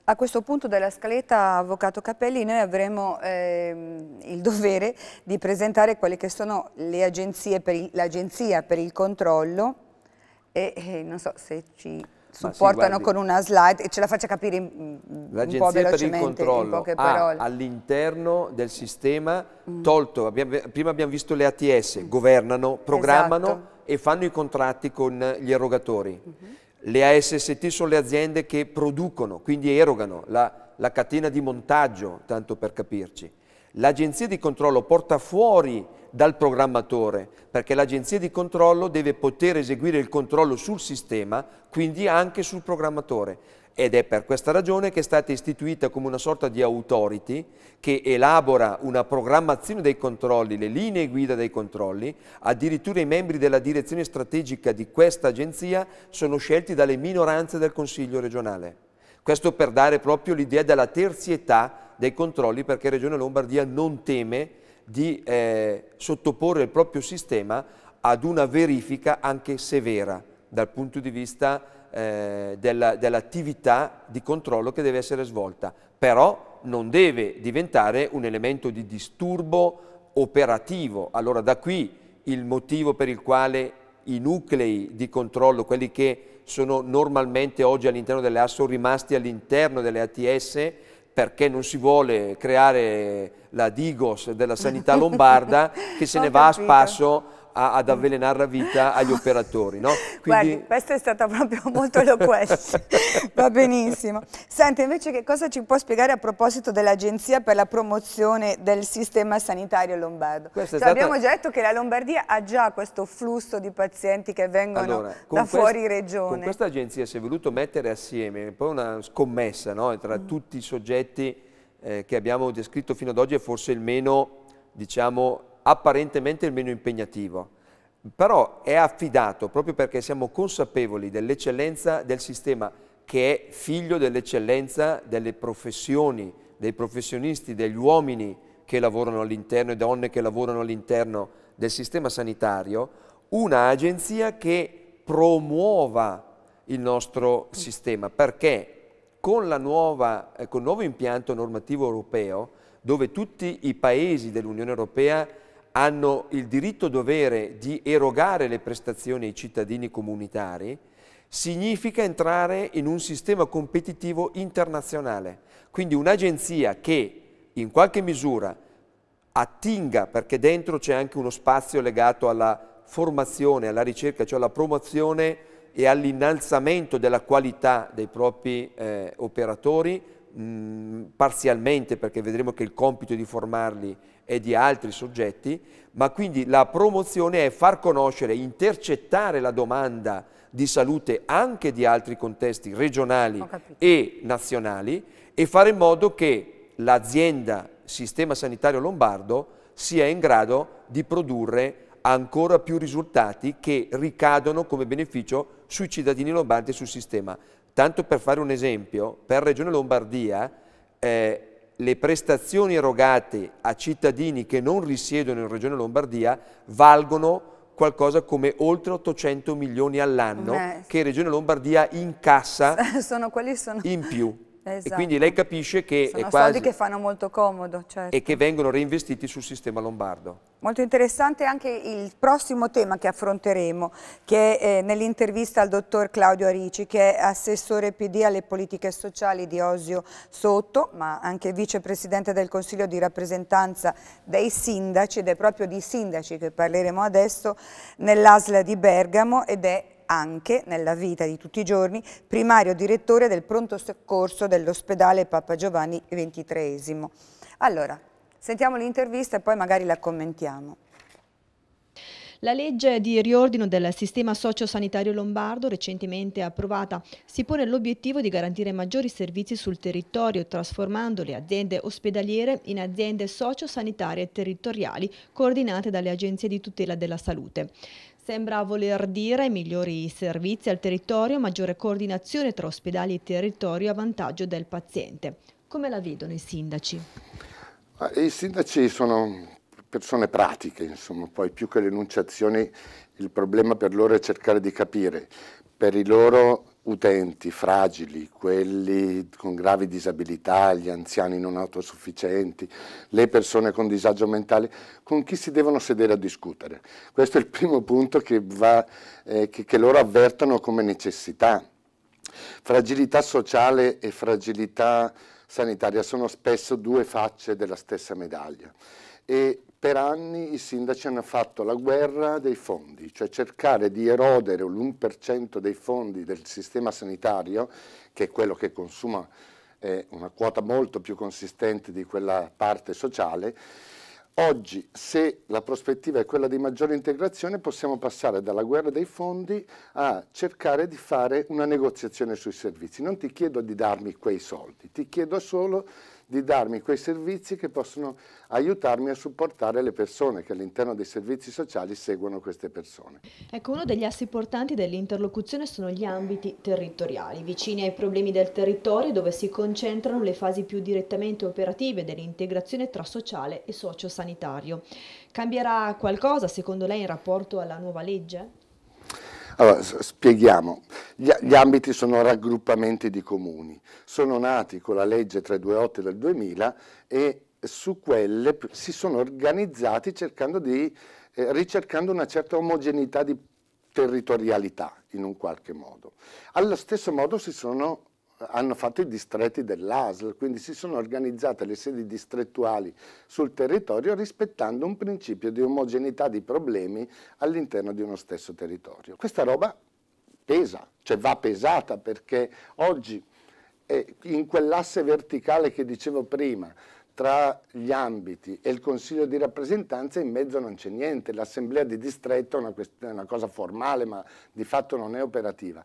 A questo punto della scaletta, Avvocato Capelli, noi avremo ehm, il dovere di presentare quelle che sono le l'agenzia per, per, il controllo e, e, eh, non so se ci supportano sì, con una slide e ce la faccia capire in, un po' velocemente, in poche parole. all'interno del sistema mm. tolto, abbiamo, prima abbiamo visto le ATS, governano, programmano esatto. e fanno i contratti con gli erogatori. Uh mm-hmm. -huh le ASST sono le aziende che producono, quindi erogano la, la catena di montaggio, tanto per capirci. L'agenzia di controllo porta fuori dal programmatore, perché l'agenzia di controllo deve poter eseguire il controllo sul sistema, quindi anche sul programmatore ed è per questa ragione che è stata istituita come una sorta di authority che elabora una programmazione dei controlli, le linee guida dei controlli, addirittura i membri della direzione strategica di questa agenzia sono scelti dalle minoranze del Consiglio regionale. Questo per dare proprio l'idea della terzietà dei controlli perché Regione Lombardia non teme di eh, sottoporre il proprio sistema ad una verifica anche severa dal punto di vista eh, dell'attività dell di controllo che deve essere svolta, però non deve diventare un elemento di disturbo operativo. Allora da qui il motivo per il quale i nuclei di controllo, quelli che sono normalmente oggi all'interno delle AS, sono rimasti all'interno delle ATS, perché non si vuole creare la Digos della sanità lombarda che se ne va a spasso a, ad avvelenare la vita agli operatori. No? Quindi... Guardi, questa è stata proprio molto eloquente, va benissimo. Senti, invece che cosa ci può spiegare a proposito dell'Agenzia per la promozione del sistema sanitario lombardo? Cioè, stata... Abbiamo già detto che la Lombardia ha già questo flusso di pazienti che vengono allora, da fuori regione. Con questa agenzia si è voluto mettere assieme poi una scommessa no? tra mm. tutti i soggetti eh, che abbiamo descritto fino ad oggi è forse il meno diciamo, apparentemente il meno impegnativo, però è affidato proprio perché siamo consapevoli dell'eccellenza del sistema che è figlio dell'eccellenza delle professioni, dei professionisti, degli uomini che lavorano all'interno e donne che lavorano all'interno del sistema sanitario, un'agenzia che promuova il nostro sistema, perché con, nuova, eh, con il nuovo impianto normativo europeo, dove tutti i paesi dell'Unione Europea hanno il diritto-dovere di erogare le prestazioni ai cittadini comunitari, significa entrare in un sistema competitivo internazionale. Quindi un'agenzia che in qualche misura attinga, perché dentro c'è anche uno spazio legato alla formazione, alla ricerca, cioè alla promozione e all'innalzamento della qualità dei propri eh, operatori, mh, mm, parzialmente perché vedremo che il compito di formarli e di altri soggetti, ma quindi la promozione è far conoscere, intercettare la domanda di salute anche di altri contesti regionali e nazionali e fare in modo che l'azienda Sistema Sanitario Lombardo sia in grado di produrre ancora più risultati che ricadono come beneficio sui cittadini lombardi e sul sistema. Tanto per fare un esempio, per Regione Lombardia eh, le prestazioni erogate a cittadini che non risiedono in Regione Lombardia valgono qualcosa come oltre 800 milioni all'anno che Regione Lombardia incassa sono, sono... in più. Esatto. E quindi esatto. lei capisce che... Sono quasi... soldi che fanno molto comodo, certo. E che vengono reinvestiti sul sistema lombardo. Molto interessante anche il prossimo tema che affronteremo, che è eh, nell'intervista al dottor Claudio Arici, che è assessore PD alle politiche sociali di Osio Sotto, ma anche vicepresidente del Consiglio di rappresentanza dei sindaci, ed è proprio di sindaci che parleremo adesso, nell'Asla di Bergamo, ed è anche nella vita di tutti i giorni primario direttore del pronto soccorso dell'ospedale Papa Giovanni XXIII. Allora, sentiamo l'intervista e poi magari la commentiamo. La legge di riordino del sistema sociosanitario lombardo, recentemente approvata, si pone l'obiettivo di garantire maggiori servizi sul territorio, trasformando le aziende ospedaliere in aziende sociosanitarie territoriali coordinate dalle agenzie di tutela della salute. Sembra voler dire migliori servizi al territorio, maggiore coordinazione tra ospedali e territorio a vantaggio del paziente. Come la vedono i sindaci? I sindaci sono persone pratiche, insomma, poi più che le enunciazioni il problema per loro è cercare di capire per i loro utenti fragili, quelli con gravi disabilità, gli anziani non autosufficienti, le persone con disagio mentale, con chi si devono sedere a discutere. Questo è il primo punto che, va, eh, che, che loro avvertono come necessità. Fragilità sociale e fragilità sanitaria sono spesso due facce della stessa medaglia e per anni i sindaci hanno fatto la guerra dei fondi, cioè cercare di erodere l'1% dei fondi del sistema sanitario, che è quello che consuma eh, una quota molto più consistente di quella parte sociale. Oggi, se la prospettiva è quella di maggiore integrazione, possiamo passare dalla guerra dei fondi a cercare di fare una negoziazione sui servizi. Non ti chiedo di darmi quei soldi, ti chiedo solo di darmi quei servizi che possono aiutarmi a supportare le persone che all'interno dei servizi sociali seguono queste persone. Ecco, uno degli assi portanti dell'interlocuzione sono gli ambiti territoriali, vicini ai problemi del territorio dove si concentrano le fasi più direttamente operative dell'integrazione tra sociale e sociosanitario. Cambierà qualcosa secondo lei in rapporto alla nuova legge? Allora, spieghiamo. Gli, gli, ambiti sono raggruppamenti di comuni, sono nati con la legge 328 del 2000 e su quelle si sono organizzati cercando di, eh, ricercando una certa omogeneità di territorialità in un qualche modo. Allo stesso modo si sono hanno fatto i distretti dell'ASL, quindi si sono organizzate le sedi distrettuali sul territorio rispettando un principio di omogeneità di problemi all'interno di uno stesso territorio. Questa roba pesa, cioè va pesata perché oggi eh, in quell'asse verticale che dicevo prima, tra gli ambiti e il Consiglio di rappresentanza in mezzo non c'è niente, l'assemblea di distretto è una, è una cosa formale ma di fatto non è operativa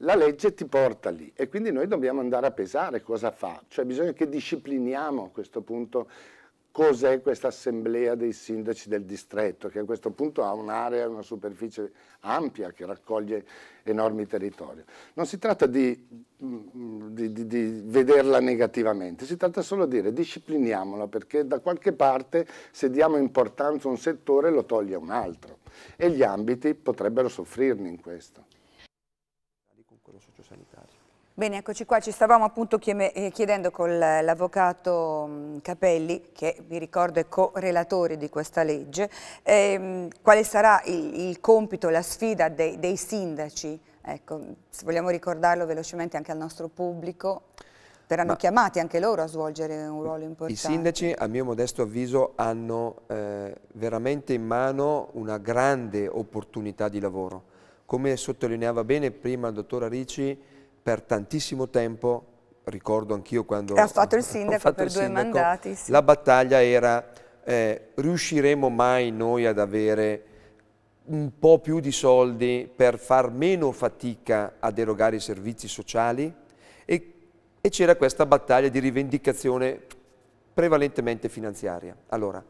la legge ti porta lì e quindi noi dobbiamo andare a pesare cosa fa, cioè bisogna che discipliniamo a questo punto cos'è questa assemblea dei sindaci del distretto, che a questo punto ha un'area, una superficie ampia che raccoglie enormi territori. Non si tratta di, mm, di, di, di, vederla negativamente, si tratta solo di dire discipliniamola, perché da qualche parte se diamo importanza a un settore lo toglie a un altro e gli ambiti potrebbero soffrirne in questo sanitario. Bene, eccoci qua, ci stavamo appunto eh, chiedendo con l'avvocato mm, Capelli, che vi ricordo è co-relatore di questa legge, ehm, quale sarà il, il, compito, la sfida dei, dei sindaci, ecco, se vogliamo ricordarlo velocemente anche al nostro pubblico verranno Ma chiamati anche loro a svolgere un ruolo importante. I sindaci, a mio modesto avviso, hanno eh, veramente in mano una grande opportunità di lavoro. Come sottolineava bene prima il dottor Arici, per tantissimo tempo, ricordo anch'io quando... Ha fatto il sindaco fatto per il due sindaco, mandati. Sì. La battaglia era eh, riusciremo mai noi ad avere un po' più di soldi per far meno fatica a derogare i servizi sociali? E, e c'era questa battaglia di rivendicazione prevalentemente finanziaria. Allora,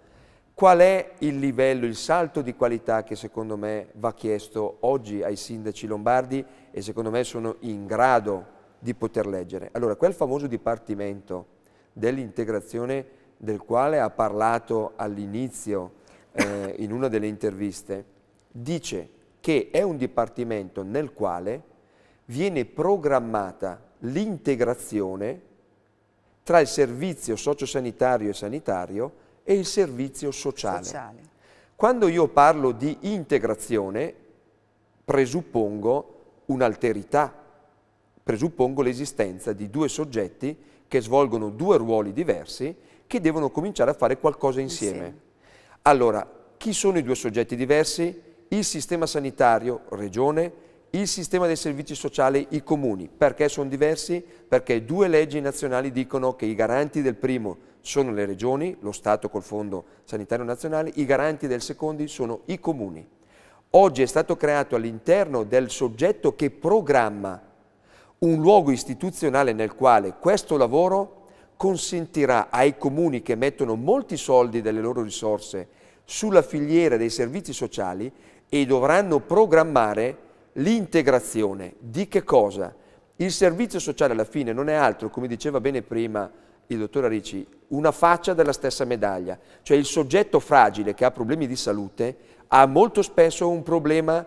Qual è il livello, il salto di qualità che secondo me va chiesto oggi ai sindaci lombardi e secondo me sono in grado di poter leggere? Allora, quel famoso dipartimento dell'integrazione del quale ha parlato all'inizio eh, in una delle interviste, dice che è un dipartimento nel quale viene programmata l'integrazione tra il servizio sociosanitario e sanitario e il servizio sociale. sociale. Quando io parlo di integrazione, presuppongo un'alterità, presuppongo l'esistenza di due soggetti che svolgono due ruoli diversi che devono cominciare a fare qualcosa insieme. insieme. Allora, chi sono i due soggetti diversi? Il sistema sanitario, regione, il sistema dei servizi sociali, i comuni. Perché sono diversi? Perché due leggi nazionali dicono che i garanti del primo sono le regioni, lo Stato col Fondo Sanitario Nazionale, i garanti del secondi sono i comuni. Oggi è stato creato all'interno del soggetto che programma un luogo istituzionale nel quale questo lavoro consentirà ai comuni che mettono molti soldi delle loro risorse sulla filiera dei servizi sociali e dovranno programmare l'integrazione. Di che cosa? Il servizio sociale alla fine non è altro, come diceva bene prima il dottor Arici, una faccia della stessa medaglia, cioè il soggetto fragile che ha problemi di salute ha molto spesso un problema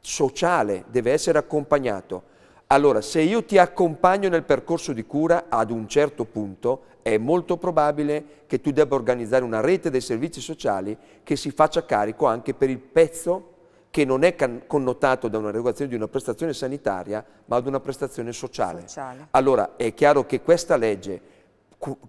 sociale, deve essere accompagnato. Allora, se io ti accompagno nel percorso di cura ad un certo punto, è molto probabile che tu debba organizzare una rete dei servizi sociali che si faccia carico anche per il pezzo che non è connotato da un'erogazione di una prestazione sanitaria, ma ad una prestazione sociale. sociale. Allora, è chiaro che questa legge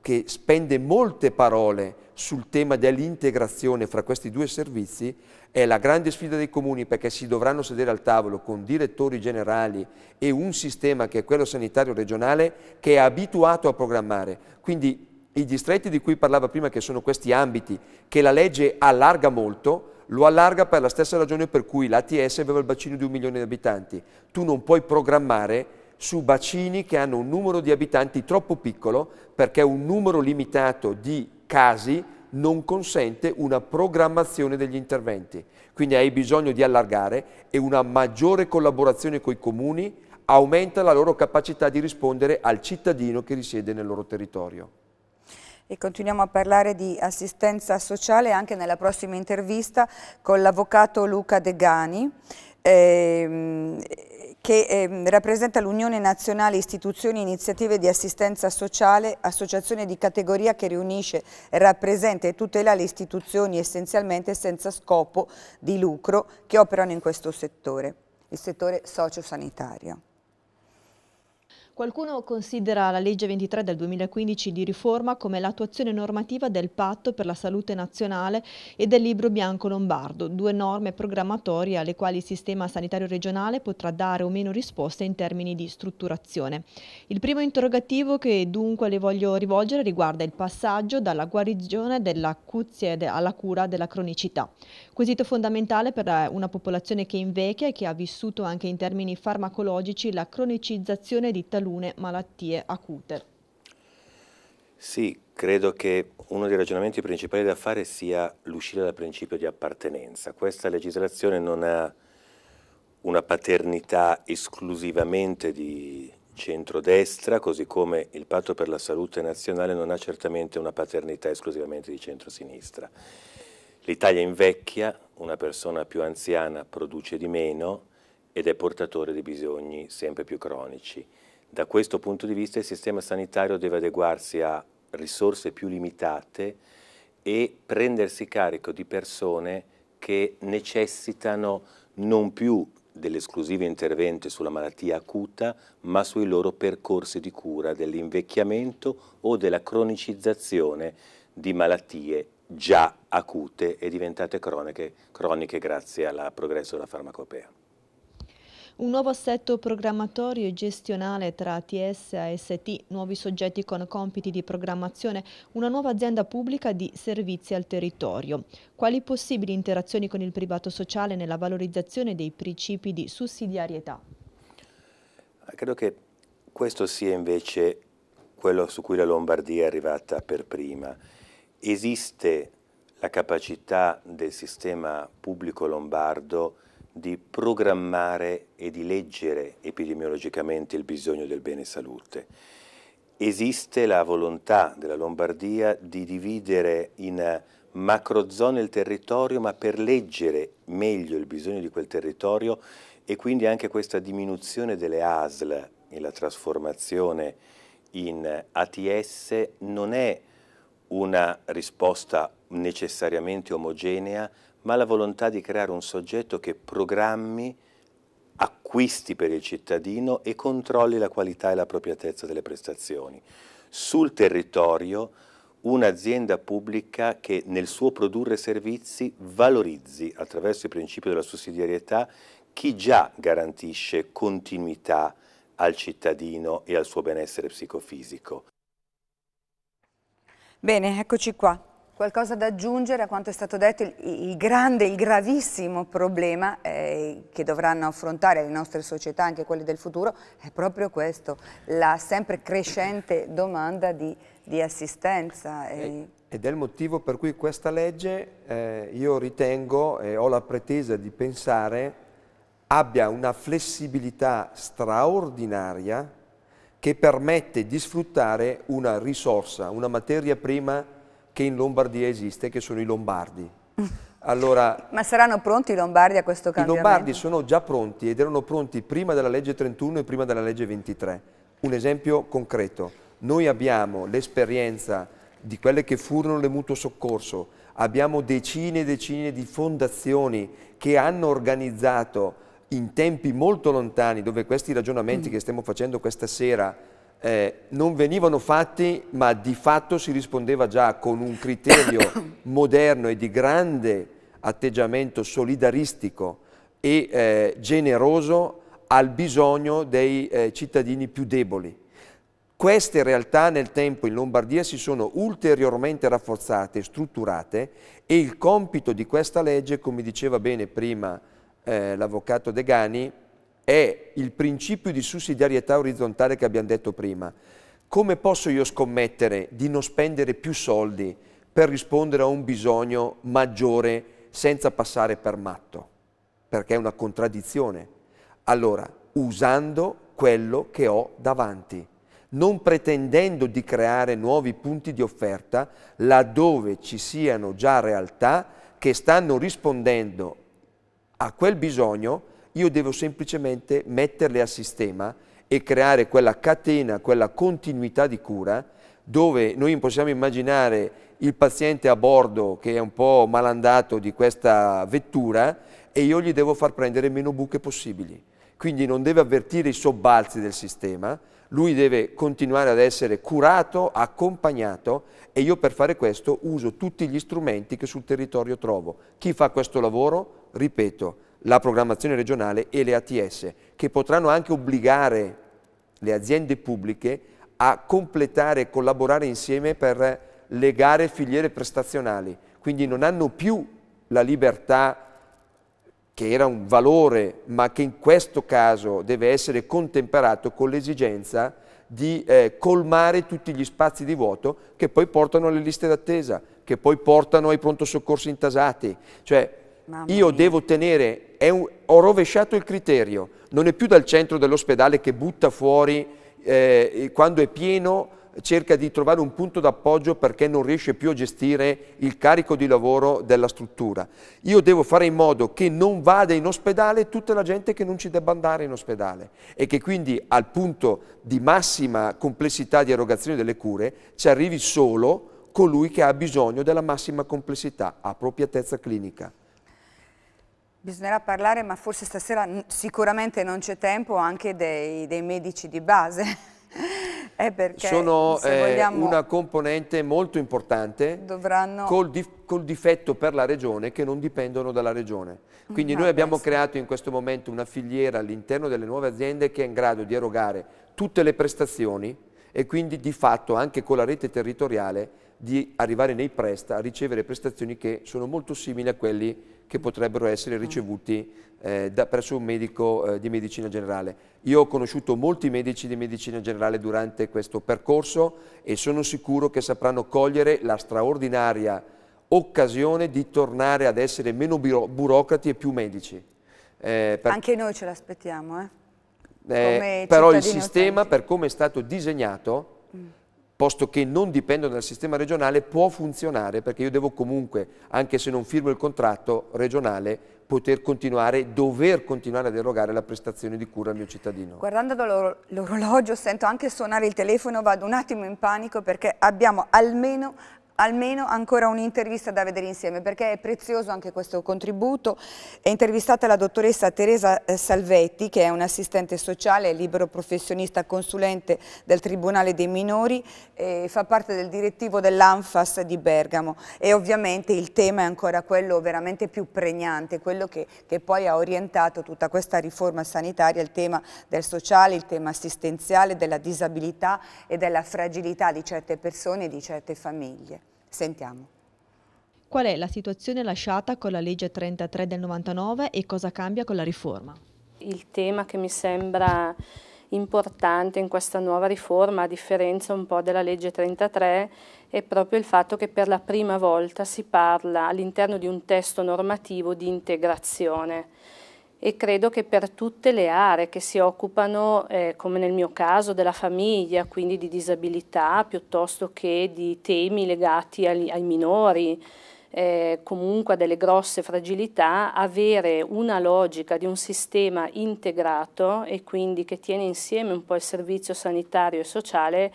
che spende molte parole sul tema dell'integrazione fra questi due servizi è la grande sfida dei comuni perché si dovranno sedere al tavolo con direttori generali e un sistema che è quello sanitario regionale che è abituato a programmare. Quindi i distretti di cui parlava prima che sono questi ambiti che la legge allarga molto lo allarga per la stessa ragione per cui l'ATS aveva il bacino di un milione di abitanti. Tu non puoi programmare su bacini che hanno un numero di abitanti troppo piccolo perché un numero limitato di casi non consente una programmazione degli interventi. Quindi hai bisogno di allargare e una maggiore collaborazione con i comuni aumenta la loro capacità di rispondere al cittadino che risiede nel loro territorio. E continuiamo a parlare di assistenza sociale anche nella prossima intervista con l'avvocato Luca Degani. Ehm, che eh, rappresenta l'Unione Nazionale Istituzioni e Iniziative di Assistenza Sociale, associazione di categoria che riunisce, rappresenta e tutela le istituzioni essenzialmente senza scopo di lucro che operano in questo settore, il settore sociosanitario. Qualcuno considera la legge 23 del 2015 di riforma come l'attuazione normativa del patto per la salute nazionale e del libro bianco lombardo, due norme programmatorie alle quali il sistema sanitario regionale potrà dare o meno risposte in termini di strutturazione. Il primo interrogativo che dunque le voglio rivolgere riguarda il passaggio dalla guarigione dell'acuzia alla cura della cronicità. Quesito fondamentale per una popolazione che invecchia e che ha vissuto anche in termini farmacologici la cronicizzazione di taluni talune malattie acute. Sì, credo che uno dei ragionamenti principali da fare sia l'uscita dal principio di appartenenza. Questa legislazione non ha una paternità esclusivamente di centrodestra, così come il patto per la salute nazionale non ha certamente una paternità esclusivamente di centrosinistra. L'Italia invecchia, una persona più anziana produce di meno ed è portatore di bisogni sempre più cronici. Da questo punto di vista il sistema sanitario deve adeguarsi a risorse più limitate e prendersi carico di persone che necessitano non più dell'esclusivo intervento sulla malattia acuta, ma sui loro percorsi di cura dell'invecchiamento o della cronicizzazione di malattie già acute e diventate croniche, croniche grazie al progresso della farmacopea. Un nuovo assetto programmatorio e gestionale tra ATS, e AST, nuovi soggetti con compiti di programmazione, una nuova azienda pubblica di servizi al territorio. Quali possibili interazioni con il privato sociale nella valorizzazione dei principi di sussidiarietà? Ah, credo che questo sia invece quello su cui la Lombardia è arrivata per prima. Esiste la capacità del sistema pubblico lombardo di programmare e di leggere epidemiologicamente il bisogno del bene salute. Esiste la volontà della Lombardia di dividere in macrozone il territorio, ma per leggere meglio il bisogno di quel territorio e quindi anche questa diminuzione delle ASL e la trasformazione in ATS non è una risposta necessariamente omogenea, ma la volontà di creare un soggetto che programmi, acquisti per il cittadino e controlli la qualità e l'appropriatezza delle prestazioni. Sul territorio un'azienda pubblica che nel suo produrre servizi valorizzi attraverso il principio della sussidiarietà chi già garantisce continuità al cittadino e al suo benessere psicofisico. Bene, eccoci qua qualcosa da aggiungere a quanto è stato detto, il, il grande, il gravissimo problema eh, che dovranno affrontare le nostre società, anche quelle del futuro, è proprio questo, la sempre crescente domanda di, di assistenza. E... Ed è il motivo per cui questa legge eh, io ritengo e eh, ho la pretesa di pensare abbia una flessibilità straordinaria che permette di sfruttare una risorsa, una materia prima che in Lombardia esiste, che sono i Lombardi. Allora, Ma saranno pronti i Lombardi a questo cambiamento? I Lombardi sono già pronti ed erano pronti prima della legge 31 e prima della legge 23. Un esempio concreto, noi abbiamo l'esperienza di quelle che furono le mutuo soccorso, abbiamo decine e decine di fondazioni che hanno organizzato in tempi molto lontani, dove questi ragionamenti mm. che stiamo facendo questa sera eh, non venivano fatti, ma di fatto si rispondeva già con un criterio moderno e di grande atteggiamento solidaristico e eh, generoso al bisogno dei eh, cittadini più deboli. Queste realtà nel tempo in Lombardia si sono ulteriormente rafforzate strutturate e il compito di questa legge, come diceva bene prima eh, l'avvocato De Gani, è il principio di sussidiarietà orizzontale che abbiamo detto prima. Come posso io scommettere di non spendere più soldi per rispondere a un bisogno maggiore senza passare per matto? Perché è una contraddizione. Allora, usando quello che ho davanti, non pretendendo di creare nuovi punti di offerta laddove ci siano già realtà che stanno rispondendo a quel bisogno io devo semplicemente metterle a sistema e creare quella catena, quella continuità di cura dove noi possiamo immaginare il paziente a bordo che è un po' malandato di questa vettura e io gli devo far prendere meno buche possibili. Quindi non deve avvertire i sobbalzi del sistema, lui deve continuare ad essere curato, accompagnato e io per fare questo uso tutti gli strumenti che sul territorio trovo. Chi fa questo lavoro, ripeto, la programmazione regionale e le ATS, che potranno anche obbligare le aziende pubbliche a completare e collaborare insieme per legare filiere prestazionali. Quindi non hanno più la libertà che era un valore, ma che in questo caso deve essere contemperato con l'esigenza di eh, colmare tutti gli spazi di vuoto che poi portano alle liste d'attesa, che poi portano ai pronto soccorsi intasati. Cioè, io devo tenere, un, ho rovesciato il criterio, non è più dal centro dell'ospedale che butta fuori, eh, quando è pieno cerca di trovare un punto d'appoggio perché non riesce più a gestire il carico di lavoro della struttura. Io devo fare in modo che non vada in ospedale tutta la gente che non ci debba andare in ospedale e che quindi al punto di massima complessità di erogazione delle cure ci arrivi solo colui che ha bisogno della massima complessità, appropriatezza clinica. Bisognerà parlare, ma forse stasera sicuramente non c'è tempo, anche dei, dei medici di base. Sono eh, vogliamo, una componente molto importante dovranno... col, dif col, difetto per la regione che non dipendono dalla regione. Quindi no, mm, noi abbiamo questo. creato in questo momento una filiera all'interno delle nuove aziende che è in grado di erogare tutte le prestazioni e quindi di fatto anche con la rete territoriale di arrivare nei presta a ricevere prestazioni che sono molto simili a quelli che potrebbero essere ricevuti eh, da, presso un medico eh, di medicina generale. Io ho conosciuto molti medici di medicina generale durante questo percorso e sono sicuro che sapranno cogliere la straordinaria occasione di tornare ad essere meno buro burocrati e più medici. Eh, per... Anche noi ce l'aspettiamo. Eh. Eh, però il sistema, utenti. per come è stato disegnato, mm posto che non dipendono dal sistema regionale, può funzionare perché io devo comunque, anche se non firmo il contratto regionale, poter continuare, dover continuare ad erogare la prestazione di cura al mio cittadino. Guardando l'orologio sento anche suonare il telefono, vado un attimo in panico perché abbiamo almeno almeno ancora un'intervista da vedere insieme perché è prezioso anche questo contributo. È intervistata la dottoressa Teresa eh, Salvetti che è un'assistente sociale, libero professionista consulente del Tribunale dei Minori e fa parte del direttivo dell'ANFAS di Bergamo e ovviamente il tema è ancora quello veramente più pregnante, quello che, che poi ha orientato tutta questa riforma sanitaria, il tema del sociale, il tema assistenziale, della disabilità e della fragilità di certe persone e di certe famiglie. Sentiamo. Qual è la situazione lasciata con la legge 33 del 99 e cosa cambia con la riforma? Il tema che mi sembra importante in questa nuova riforma, a differenza un po' della legge 33, è proprio il fatto che per la prima volta si parla all'interno di un testo normativo di integrazione e credo che per tutte le aree che si occupano, eh, come nel mio caso, della famiglia, quindi di disabilità piuttosto che di temi legati ai, ai minori, eh, comunque a delle grosse fragilità, avere una logica di un sistema integrato e quindi che tiene insieme un po' il servizio sanitario e sociale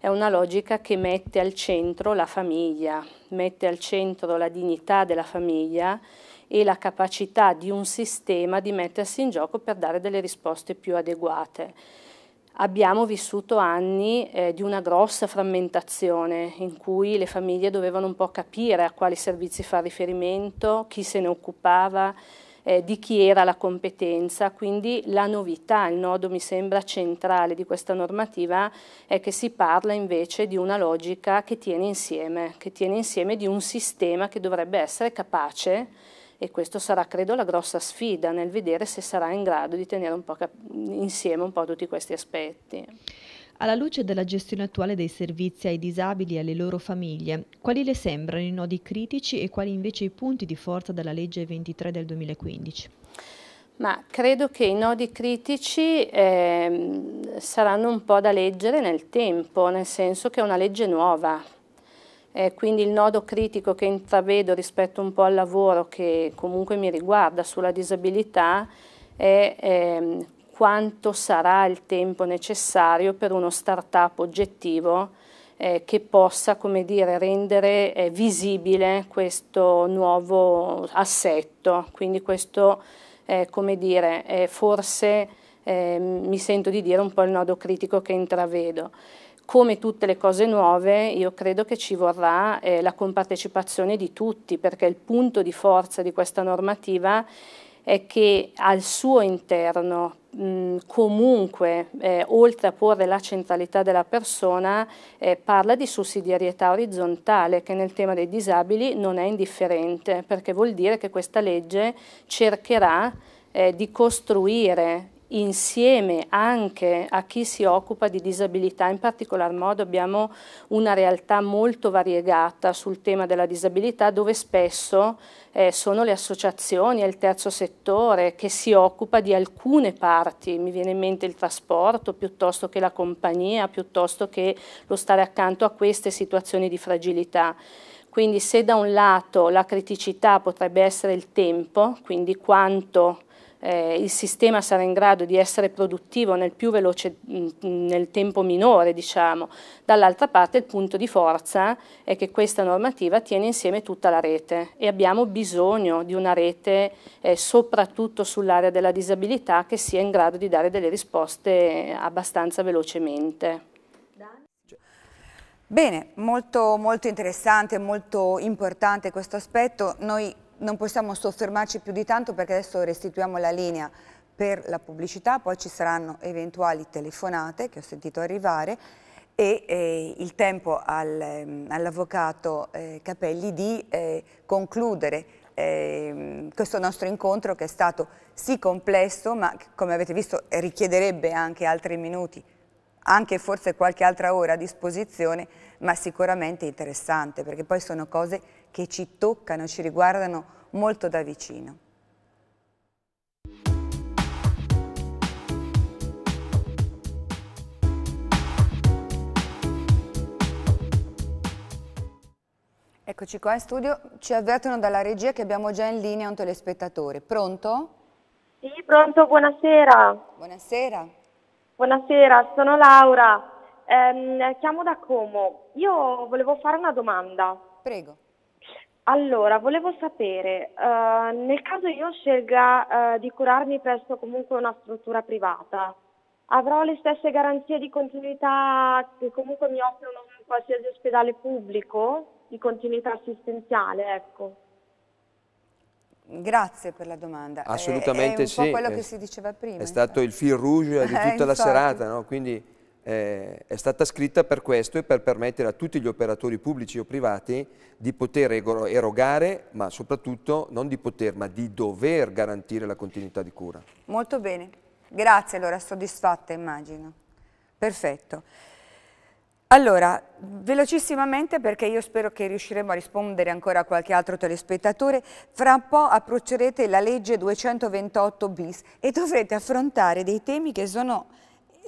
è una logica che mette al centro la famiglia, mette al centro la dignità della famiglia e la capacità di un sistema di mettersi in gioco per dare delle risposte più adeguate. Abbiamo vissuto anni eh, di una grossa frammentazione in cui le famiglie dovevano un po' capire a quali servizi fare riferimento, chi se ne occupava, eh, di chi era la competenza, quindi la novità, il nodo mi sembra centrale di questa normativa è che si parla invece di una logica che tiene insieme, che tiene insieme di un sistema che dovrebbe essere capace e questa sarà credo la grossa sfida nel vedere se sarà in grado di tenere un po insieme un po' tutti questi aspetti. Alla luce della gestione attuale dei servizi ai disabili e alle loro famiglie, quali le sembrano i nodi critici e quali invece i punti di forza della legge 23 del 2015? Ma credo che i nodi critici eh, saranno un po' da leggere nel tempo, nel senso che è una legge nuova, eh, quindi il nodo critico che intravedo rispetto un po' al lavoro che comunque mi riguarda sulla disabilità è ehm, quanto sarà il tempo necessario per uno startup oggettivo eh, che possa come dire, rendere eh, visibile questo nuovo assetto. Quindi questo, eh, come dire, forse ehm, mi sento di dire un po' il nodo critico che intravedo come tutte le cose nuove, io credo che ci vorrà eh, la compartecipazione di tutti, perché il punto di forza di questa normativa è che al suo interno mh, comunque, eh, oltre a porre la centralità della persona, eh, parla di sussidiarietà orizzontale, che nel tema dei disabili non è indifferente, perché vuol dire che questa legge cercherà eh, di costruire insieme anche a chi si occupa di disabilità, in particolar modo abbiamo una realtà molto variegata sul tema della disabilità dove spesso eh, sono le associazioni e il terzo settore che si occupa di alcune parti, mi viene in mente il trasporto piuttosto che la compagnia, piuttosto che lo stare accanto a queste situazioni di fragilità. Quindi se da un lato la criticità potrebbe essere il tempo, quindi quanto eh, il sistema sarà in grado di essere produttivo nel più veloce, mm, mm, nel tempo minore, diciamo. Dall'altra parte il punto di forza è che questa normativa tiene insieme tutta la rete e abbiamo bisogno di una rete eh, soprattutto sull'area della disabilità che sia in grado di dare delle risposte abbastanza velocemente. Bene, molto, molto interessante, molto importante questo aspetto. Noi non possiamo soffermarci più di tanto perché adesso restituiamo la linea per la pubblicità, poi ci saranno eventuali telefonate che ho sentito arrivare e eh, il tempo al, ehm, all'avvocato eh, Capelli di eh, concludere ehm, questo nostro incontro che è stato sì complesso ma come avete visto richiederebbe anche altri minuti anche forse qualche altra ora a disposizione, ma sicuramente interessante, perché poi sono cose che ci toccano, ci riguardano molto da vicino. Eccoci qua in studio, ci avvertono dalla regia che abbiamo già in linea un telespettatore. Pronto? Sì, pronto, buonasera. Buonasera. Buonasera, sono Laura, ehm, chiamo da Como. Io volevo fare una domanda. Prego. Allora, volevo sapere, eh, nel caso io scelga eh, di curarmi presso comunque una struttura privata, avrò le stesse garanzie di continuità che comunque mi offrono in qualsiasi ospedale pubblico, di continuità assistenziale, ecco. Grazie per la domanda. Eh, Assolutamente è, è un sì. quello che si diceva prima. È stato il fil rouge di eh, tutta la serata, no? Quindi eh, è stata scritta per questo e per permettere a tutti gli operatori pubblici o privati di poter erogare, ma soprattutto non di poter, ma di dover garantire la continuità di cura. Molto bene, grazie allora, soddisfatta immagino. Perfetto. Allora, velocissimamente perché io spero che riusciremo a rispondere ancora a qualche altro telespettatore, fra un po' approccerete la legge 228 bis e dovrete affrontare dei temi che sono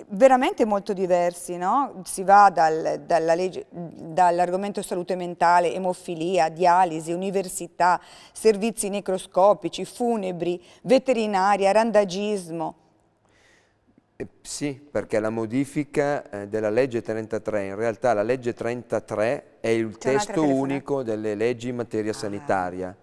veramente molto diversi, no? si va dal, dall'argomento dall salute mentale, emofilia, dialisi, università, servizi necroscopici, funebri, veterinaria, randagismo. Eh, sì, perché la modifica eh, della legge 33, in realtà la legge 33 è il testo unico delle leggi in materia ah, sanitaria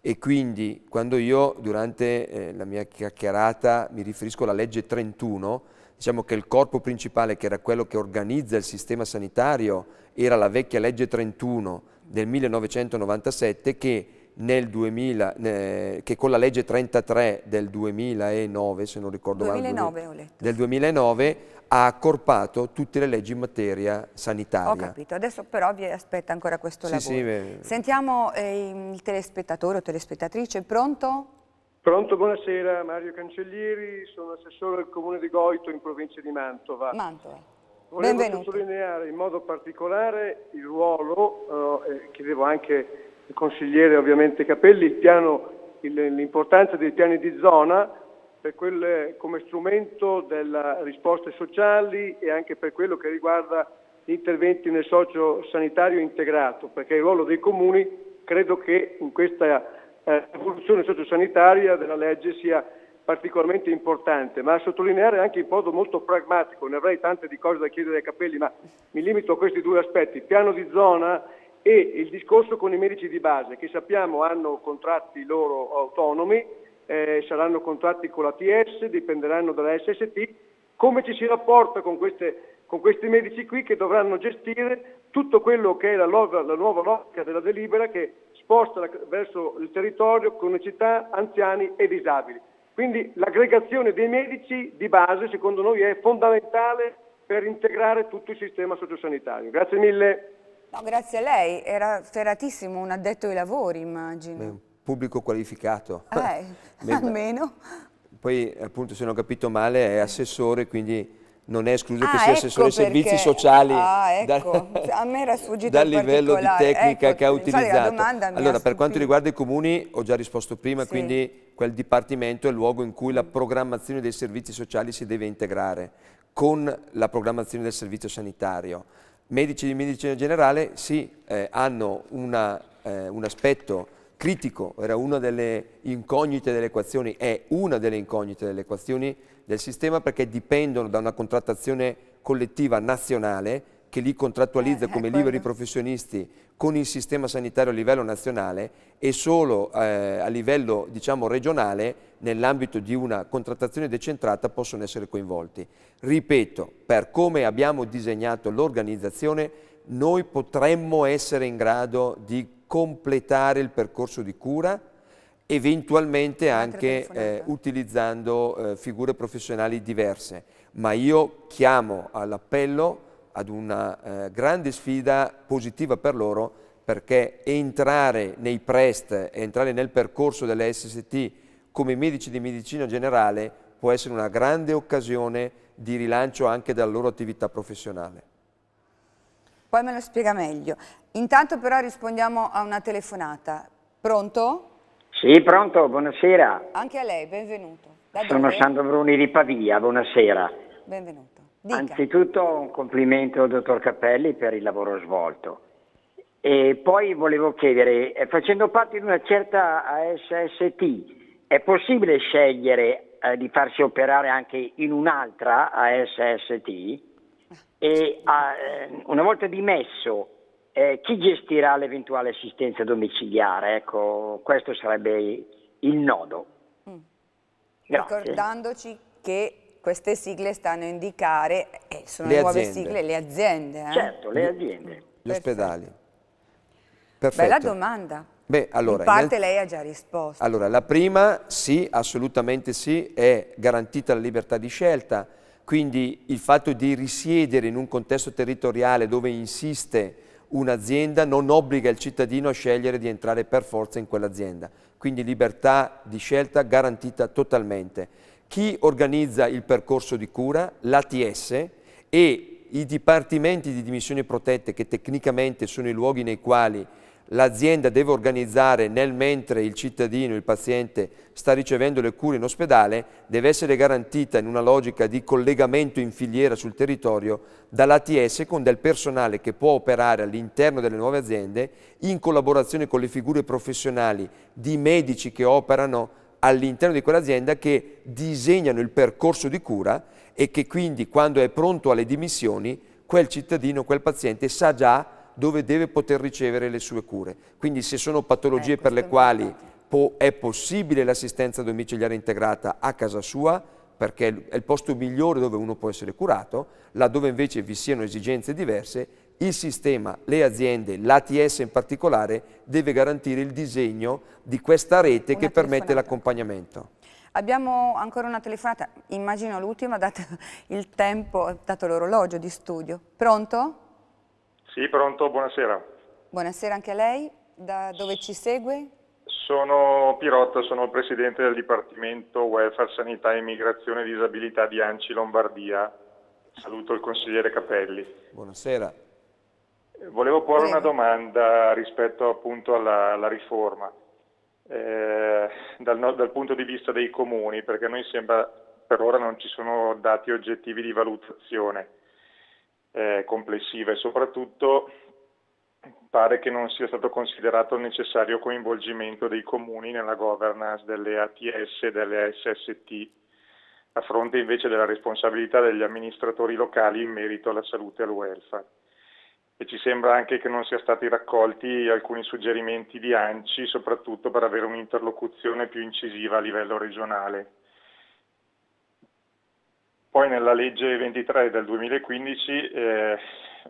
e quindi quando io durante eh, la mia chiacchierata mi riferisco alla legge 31, Diciamo che il corpo principale, che era quello che organizza il sistema sanitario, era la vecchia legge 31 del 1997 che, 2000, eh, che con la legge 33 del 2009, se non ricordo 2009, male, 2000, del 2009 ha accorpato tutte le leggi in materia sanitaria. Ho capito, adesso però vi aspetta ancora questo sì, lavoro. Sì, Sentiamo eh, il telespettatore o telespettatrice, pronto? Pronto, buonasera, Mario Cancellieri, sono assessore del comune di Goito in provincia di Mantova. Mantova. Volevo Benvenuto. sottolineare in modo particolare il ruolo, eh, chiedevo anche al consigliere ovviamente Capelli, l'importanza dei piani di zona quel, come strumento delle risposte sociali e anche per quello che riguarda gli interventi nel socio sanitario integrato, perché il ruolo dei comuni credo che in questa eh, evoluzione sociosanitaria della legge sia particolarmente importante, ma a sottolineare anche in modo molto pragmatico, ne avrei tante di cose da chiedere ai capelli, ma mi limito a questi due aspetti, piano di zona e il discorso con i medici di base, che sappiamo hanno contratti loro autonomi, eh, saranno contratti con la TS, dipenderanno dalla SST, come ci si rapporta con, queste, con questi medici qui che dovranno gestire tutto quello che è la, la nuova logica della delibera che sposta verso il territorio cronicità, anziani e disabili. Quindi l'aggregazione dei medici di base secondo noi è fondamentale per integrare tutto il sistema sociosanitario. Grazie mille. No, grazie a lei, era ferratissimo, un addetto ai lavori immagino. Beh, pubblico qualificato. Eh, almeno. Poi appunto se non ho capito male è assessore, quindi non è escluso ah, che sia ecco assessore perché... servizi sociali ah, ecco. da... a me era sfuggito dal livello di ecco, tecnica ecco, che ha utilizzato allora per quanto riguarda i comuni ho già risposto prima sì. quindi quel dipartimento è il luogo in cui la programmazione dei servizi sociali si deve integrare con la programmazione del servizio sanitario medici di medicina generale sì eh, hanno una, eh, un aspetto critico, era una delle incognite delle equazioni, è una delle incognite delle equazioni del sistema perché dipendono da una contrattazione collettiva nazionale che li contrattualizza eh, come eh, liberi professionisti con il sistema sanitario a livello nazionale e solo eh, a livello diciamo, regionale nell'ambito di una contrattazione decentrata possono essere coinvolti. Ripeto, per come abbiamo disegnato l'organizzazione noi potremmo essere in grado di completare il percorso di cura eventualmente anche eh, utilizzando eh, figure professionali diverse. Ma io chiamo all'appello ad una eh, grande sfida positiva per loro perché entrare nei PREST, entrare nel percorso delle SST come medici di medicina generale può essere una grande occasione di rilancio anche della loro attività professionale poi me lo spiega meglio. Intanto però rispondiamo a una telefonata. Pronto? Sì, pronto, buonasera. Anche a lei, benvenuto. Da Sono dove? Sandro Bruni di Pavia, buonasera. Benvenuto. Dica. Anzitutto un complimento al dottor Cappelli per il lavoro svolto. E poi volevo chiedere, eh, facendo parte di una certa ASST, è possibile scegliere eh, di farsi operare anche in un'altra ASST? e ah, eh, una volta dimesso eh, chi gestirà l'eventuale assistenza domiciliare? Ecco, questo sarebbe il nodo. Mm. Ricordandoci che queste sigle stanno a indicare, eh, sono le nuove aziende. sigle, le aziende. Eh? Certo, le aziende. Gli ospedali. Perfetto. Bella domanda. Beh, allora, In parte nel... lei ha già risposto. Allora, la prima sì, assolutamente sì, è garantita la libertà di scelta quindi il fatto di risiedere in un contesto territoriale dove insiste un'azienda non obbliga il cittadino a scegliere di entrare per forza in quell'azienda. Quindi libertà di scelta garantita totalmente. Chi organizza il percorso di cura? L'ATS e i dipartimenti di dimissioni protette che tecnicamente sono i luoghi nei quali l'azienda deve organizzare nel mentre il cittadino, il paziente, sta ricevendo le cure in ospedale, deve essere garantita in una logica di collegamento in filiera sul territorio dall'ATS con del personale che può operare all'interno delle nuove aziende in collaborazione con le figure professionali di medici che operano all'interno di quell'azienda che disegnano il percorso di cura e che quindi quando è pronto alle dimissioni quel cittadino, quel paziente sa già dove deve poter ricevere le sue cure. Quindi se sono eh, patologie eh, per le quali po è possibile l'assistenza domiciliare integrata a casa sua, perché è il posto migliore dove uno può essere curato, laddove invece vi siano esigenze diverse, il sistema, le aziende, l'ATS in particolare, deve garantire il disegno di questa rete Una che permette l'accompagnamento. Abbiamo ancora una telefonata, immagino l'ultima, dato il tempo, dato l'orologio di studio. Pronto? Sì, pronto, buonasera. Buonasera anche a lei, da dove ci segue? Sono Pirotta, sono il presidente del Dipartimento Welfare, Sanità e Immigrazione e Disabilità di Anci Lombardia. Saluto il consigliere Capelli. Buonasera. Eh, volevo porre Prego. una domanda rispetto appunto alla, alla riforma. Eh, dal, dal punto di vista dei comuni, perché a noi sembra per ora non ci sono dati oggettivi di valutazione eh, complessiva e soprattutto pare che non sia stato considerato il necessario coinvolgimento dei comuni nella governance delle ATS e delle SST, a fronte invece della responsabilità degli amministratori locali in merito alla salute e al welfare. E ci sembra anche che non siano stati raccolti alcuni suggerimenti di ANCI, soprattutto per avere un'interlocuzione più incisiva a livello regionale. Poi nella legge 23 del 2015, eh,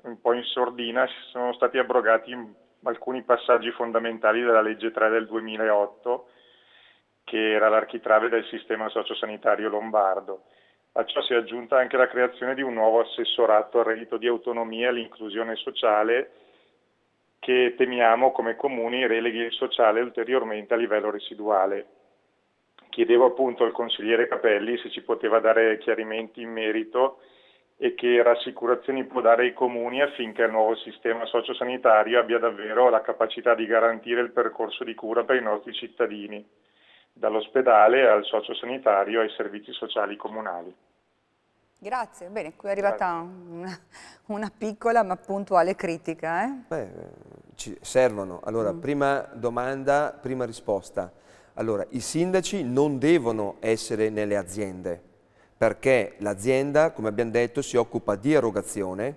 un po' in sordina, sono stati abrogati alcuni passaggi fondamentali della legge 3 del 2008, che era l'architrave del sistema sociosanitario lombardo. A ciò si è aggiunta anche la creazione di un nuovo assessorato al reddito di autonomia e all'inclusione sociale, che temiamo come comuni releghi il sociale ulteriormente a livello residuale chiedevo appunto al consigliere Capelli se ci poteva dare chiarimenti in merito e che rassicurazioni può dare ai comuni affinché il nuovo sistema sociosanitario abbia davvero la capacità di garantire il percorso di cura per i nostri cittadini, dall'ospedale al sociosanitario ai servizi sociali comunali. Grazie, bene, qui è arrivata una, una, piccola ma puntuale critica. Eh? Beh, eh, ci servono. Allora, mm. prima domanda, prima risposta. Allora, i sindaci non devono essere nelle aziende, perché l'azienda, come abbiamo detto, si occupa di erogazione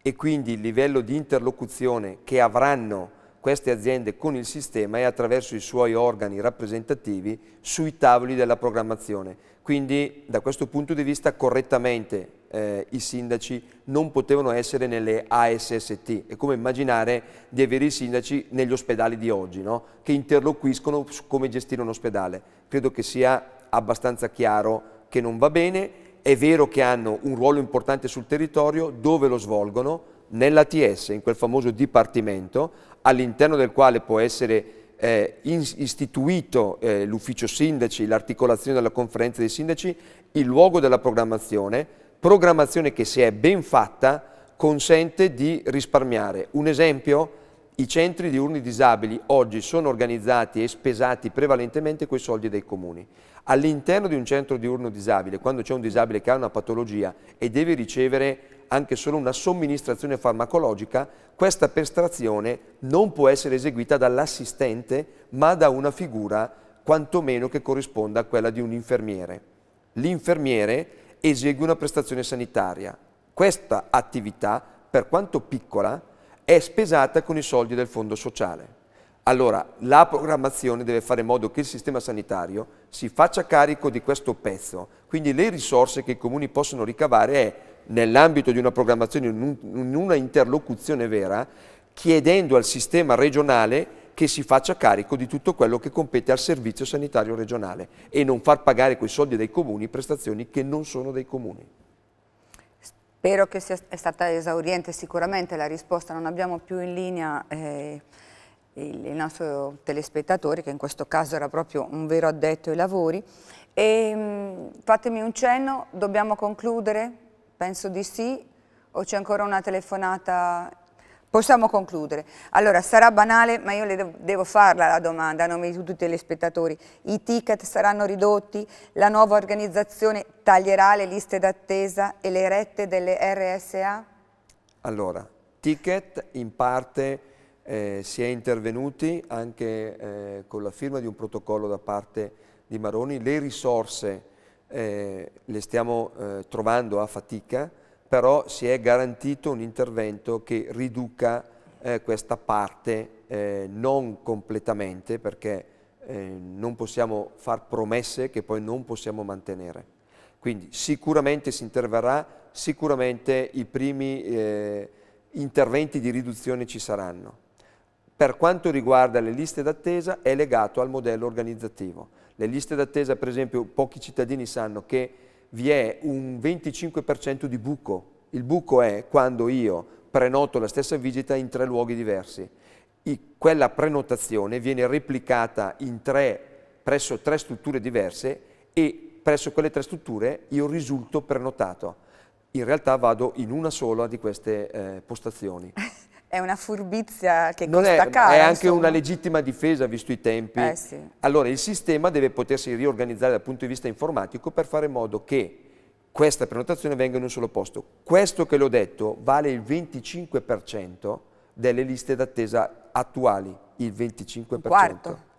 e quindi il livello di interlocuzione che avranno queste aziende con il sistema e attraverso i suoi organi rappresentativi sui tavoli della programmazione. Quindi da questo punto di vista correttamente eh, i sindaci non potevano essere nelle ASST. È come immaginare di avere i sindaci negli ospedali di oggi, no? che interloquiscono su come gestire un ospedale. Credo che sia abbastanza chiaro che non va bene. È vero che hanno un ruolo importante sul territorio, dove lo svolgono? Nell'ATS, in quel famoso dipartimento, all'interno del quale può essere eh, istituito eh, l'ufficio sindaci, l'articolazione della conferenza dei sindaci, il luogo della programmazione, programmazione che se è ben fatta consente di risparmiare. Un esempio? I centri diurni disabili oggi sono organizzati e spesati prevalentemente con i soldi dei comuni. All'interno di un centro diurno disabile, quando c'è un disabile che ha una patologia e deve ricevere anche solo una somministrazione farmacologica, questa prestazione non può essere eseguita dall'assistente ma da una figura quantomeno che corrisponda a quella di un infermiere. L'infermiere esegue una prestazione sanitaria. Questa attività, per quanto piccola, è spesata con i soldi del fondo sociale. Allora, la programmazione deve fare in modo che il sistema sanitario si faccia carico di questo pezzo, quindi le risorse che i comuni possono ricavare è nell'ambito di una programmazione, in una interlocuzione vera, chiedendo al sistema regionale che si faccia carico di tutto quello che compete al servizio sanitario regionale e non far pagare quei soldi dei comuni prestazioni che non sono dei comuni. Spero che sia stata esauriente sicuramente la risposta, non abbiamo più in linea eh, il, il, nostro telespettatore che in questo caso era proprio un vero addetto ai lavori. E, ehm, fatemi un cenno, dobbiamo concludere? Penso di sì o c'è ancora una telefonata? Possiamo concludere. Allora, sarà banale, ma io le devo farla la domanda a nome di tutti gli spettatori. I ticket saranno ridotti? La nuova organizzazione taglierà le liste d'attesa e le rette delle RSA? Allora, ticket in parte eh, si è intervenuti anche eh, con la firma di un protocollo da parte di Maroni. Le risorse eh, le stiamo eh, trovando a fatica, però si è garantito un intervento che riduca eh, questa parte eh, non completamente perché eh, non possiamo far promesse che poi non possiamo mantenere. Quindi sicuramente si interverrà, sicuramente i primi eh, interventi di riduzione ci saranno. Per quanto riguarda le liste d'attesa è legato al modello organizzativo le liste d'attesa, per esempio, pochi cittadini sanno che vi è un 25% di buco. Il buco è quando io prenoto la stessa visita in tre luoghi diversi. E quella prenotazione viene replicata tre, presso tre strutture diverse e presso quelle tre strutture io risulto prenotato. In realtà vado in una sola di queste eh, postazioni. è una furbizia che non costa è, caro. È anche una legittima difesa, visto i tempi. Eh, sì. Allora, il sistema deve potersi riorganizzare dal punto di vista informatico per fare in modo che questa prenotazione venga in un solo posto. Questo che l'ho detto vale il 25% delle liste d'attesa attuali, il 25%. Un quarto.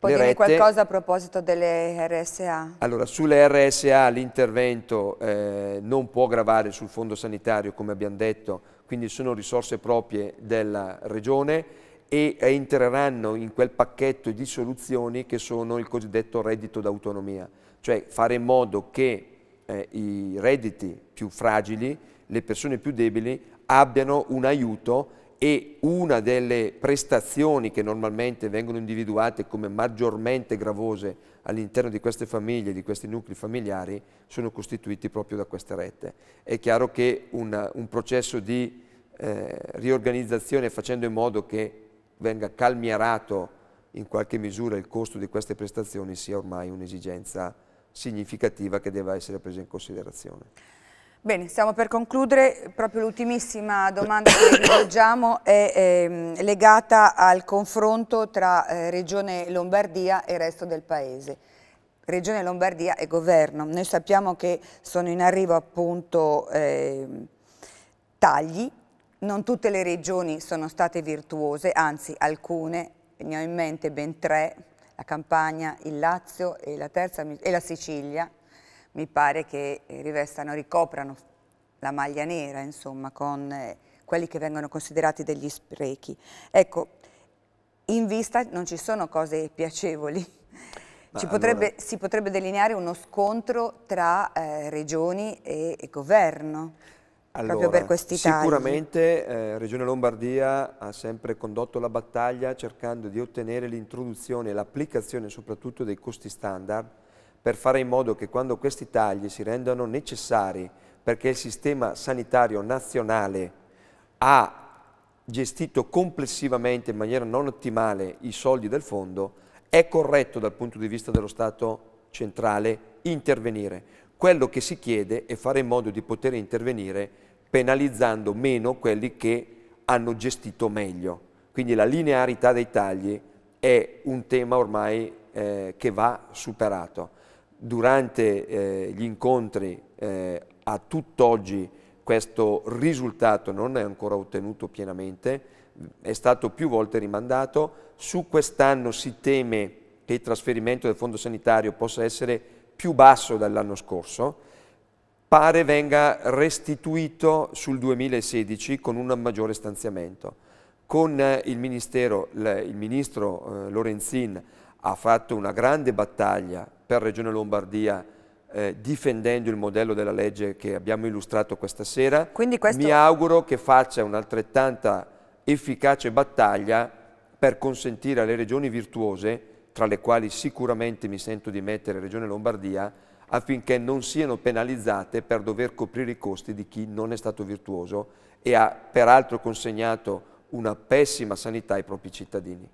Puoi dire qualcosa a proposito delle RSA? Allora, sulle RSA l'intervento eh, non può gravare sul fondo sanitario, come abbiamo detto, quindi sono risorse proprie della Regione e entreranno in quel pacchetto di soluzioni che sono il cosiddetto reddito d'autonomia, cioè fare in modo che eh, i redditi più fragili, le persone più deboli, abbiano un aiuto e una delle prestazioni che normalmente vengono individuate come maggiormente gravose all'interno di queste famiglie, di questi nuclei familiari, sono costituiti proprio da queste rette. È chiaro che una, un processo di eh, riorganizzazione facendo in modo che venga calmierato in qualche misura il costo di queste prestazioni sia ormai un'esigenza significativa che deve essere presa in considerazione. Bene, stiamo per concludere, proprio l'ultimissima domanda che vi rivolgiamo è ehm, legata al confronto tra eh, Regione Lombardia e il resto del Paese. Regione Lombardia e Governo, noi sappiamo che sono in arrivo appunto ehm, tagli, non tutte le regioni sono state virtuose, anzi alcune, ne ho in mente ben tre, la Campania, il Lazio e la, terza, e la Sicilia, mi pare che eh, rivestano, ricoprano la maglia nera, insomma, con eh, quelli che vengono considerati degli sprechi. Ecco, in vista non ci sono cose piacevoli. Potrebbe, allora... Si potrebbe delineare uno scontro tra eh, regioni e, e governo. Allora, proprio per questi tagli. Sicuramente eh, Regione Lombardia ha sempre condotto la battaglia cercando di ottenere l'introduzione e l'applicazione soprattutto dei costi standard per fare in modo che quando questi tagli si rendano necessari perché il sistema sanitario nazionale ha gestito complessivamente in maniera non ottimale i soldi del fondo, è corretto dal punto di vista dello Stato centrale intervenire. Quello che si chiede è fare in modo di poter intervenire penalizzando meno quelli che hanno gestito meglio. Quindi la linearità dei tagli è un tema ormai eh, che va superato durante eh, gli incontri eh, a tutt'oggi questo risultato non è ancora ottenuto pienamente, è stato più volte rimandato, su quest'anno si teme che il trasferimento del fondo sanitario possa essere più basso dell'anno scorso, pare venga restituito sul 2016 con un maggiore stanziamento. Con eh, il, ministero, il ministro eh, Lorenzin ha fatto una grande battaglia per Regione Lombardia eh, difendendo il modello della legge che abbiamo illustrato questa sera. Questo... Mi auguro che faccia un'altrettanta efficace battaglia per consentire alle regioni virtuose, tra le quali sicuramente mi sento di mettere Regione Lombardia, affinché non siano penalizzate per dover coprire i costi di chi non è stato virtuoso e ha peraltro consegnato una pessima sanità ai propri cittadini.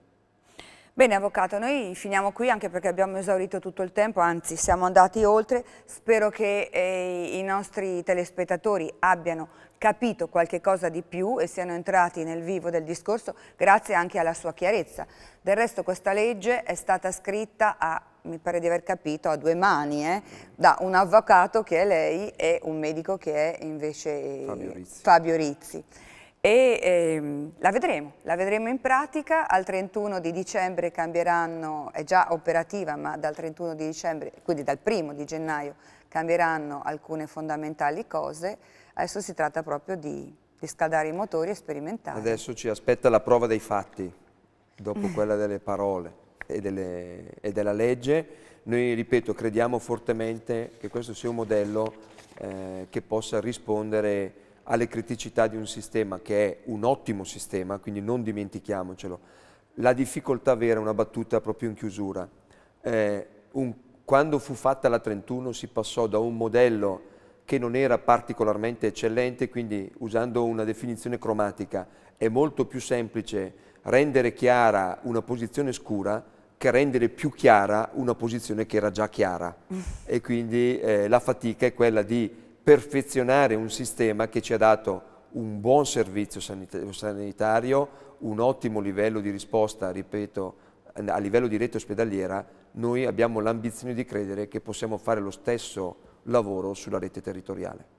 Bene Avvocato, noi finiamo qui anche perché abbiamo esaurito tutto il tempo, anzi siamo andati oltre, spero che eh, i nostri telespettatori abbiano capito qualche cosa di più e siano entrati nel vivo del discorso grazie anche alla sua chiarezza. Del resto questa legge è stata scritta a mi pare di aver capito, a due mani, eh? da un avvocato che è lei e un medico che è invece eh, Fabio Rizzi. Fabio Rizzi e ehm, la vedremo, la vedremo in pratica, al 31 di dicembre cambieranno, è già operativa ma dal 31 di dicembre, quindi dal 1 di gennaio cambieranno alcune fondamentali cose, adesso si tratta proprio di, di scaldare i motori e sperimentare. Adesso ci aspetta la prova dei fatti, dopo quella delle parole e, delle, e della legge, noi ripeto crediamo fortemente che questo sia un modello eh, che possa rispondere alle criticità di un sistema che è un ottimo sistema, quindi non dimentichiamocelo. La difficoltà vera, una battuta proprio in chiusura, eh, un, quando fu fatta la 31 si passò da un modello che non era particolarmente eccellente, quindi usando una definizione cromatica è molto più semplice rendere chiara una posizione scura che rendere più chiara una posizione che era già chiara mm. e quindi eh, la fatica è quella di perfezionare un sistema che ci ha dato un buon servizio sanitario, un ottimo livello di risposta, ripeto, a livello di rete ospedaliera, noi abbiamo l'ambizione di credere che possiamo fare lo stesso lavoro sulla rete territoriale.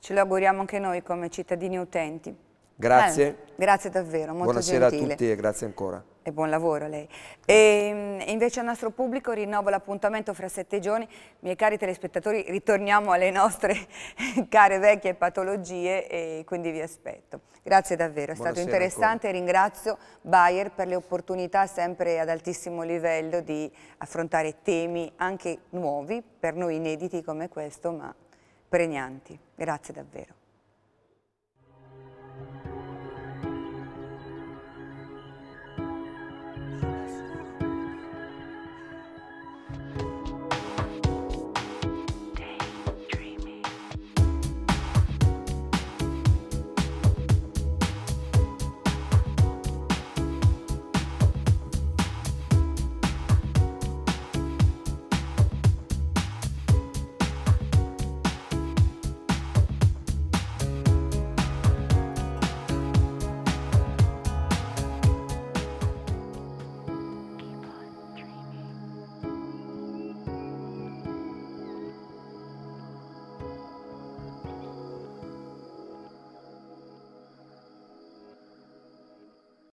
Ce lo auguriamo anche noi come cittadini utenti. Grazie. Eh, grazie davvero, molto Buonasera gentile. Buonasera a tutti e grazie ancora. E buon lavoro a lei. Mm, e, invece al nostro pubblico rinnovo l'appuntamento fra sette giorni. Miei cari telespettatori, ritorniamo alle nostre care vecchie patologie e quindi vi aspetto. Grazie davvero, è Buonasera stato interessante. Ancora. Ringrazio Bayer per le opportunità sempre ad altissimo livello di affrontare temi anche nuovi, per noi inediti come questo, ma pregnanti. Grazie davvero.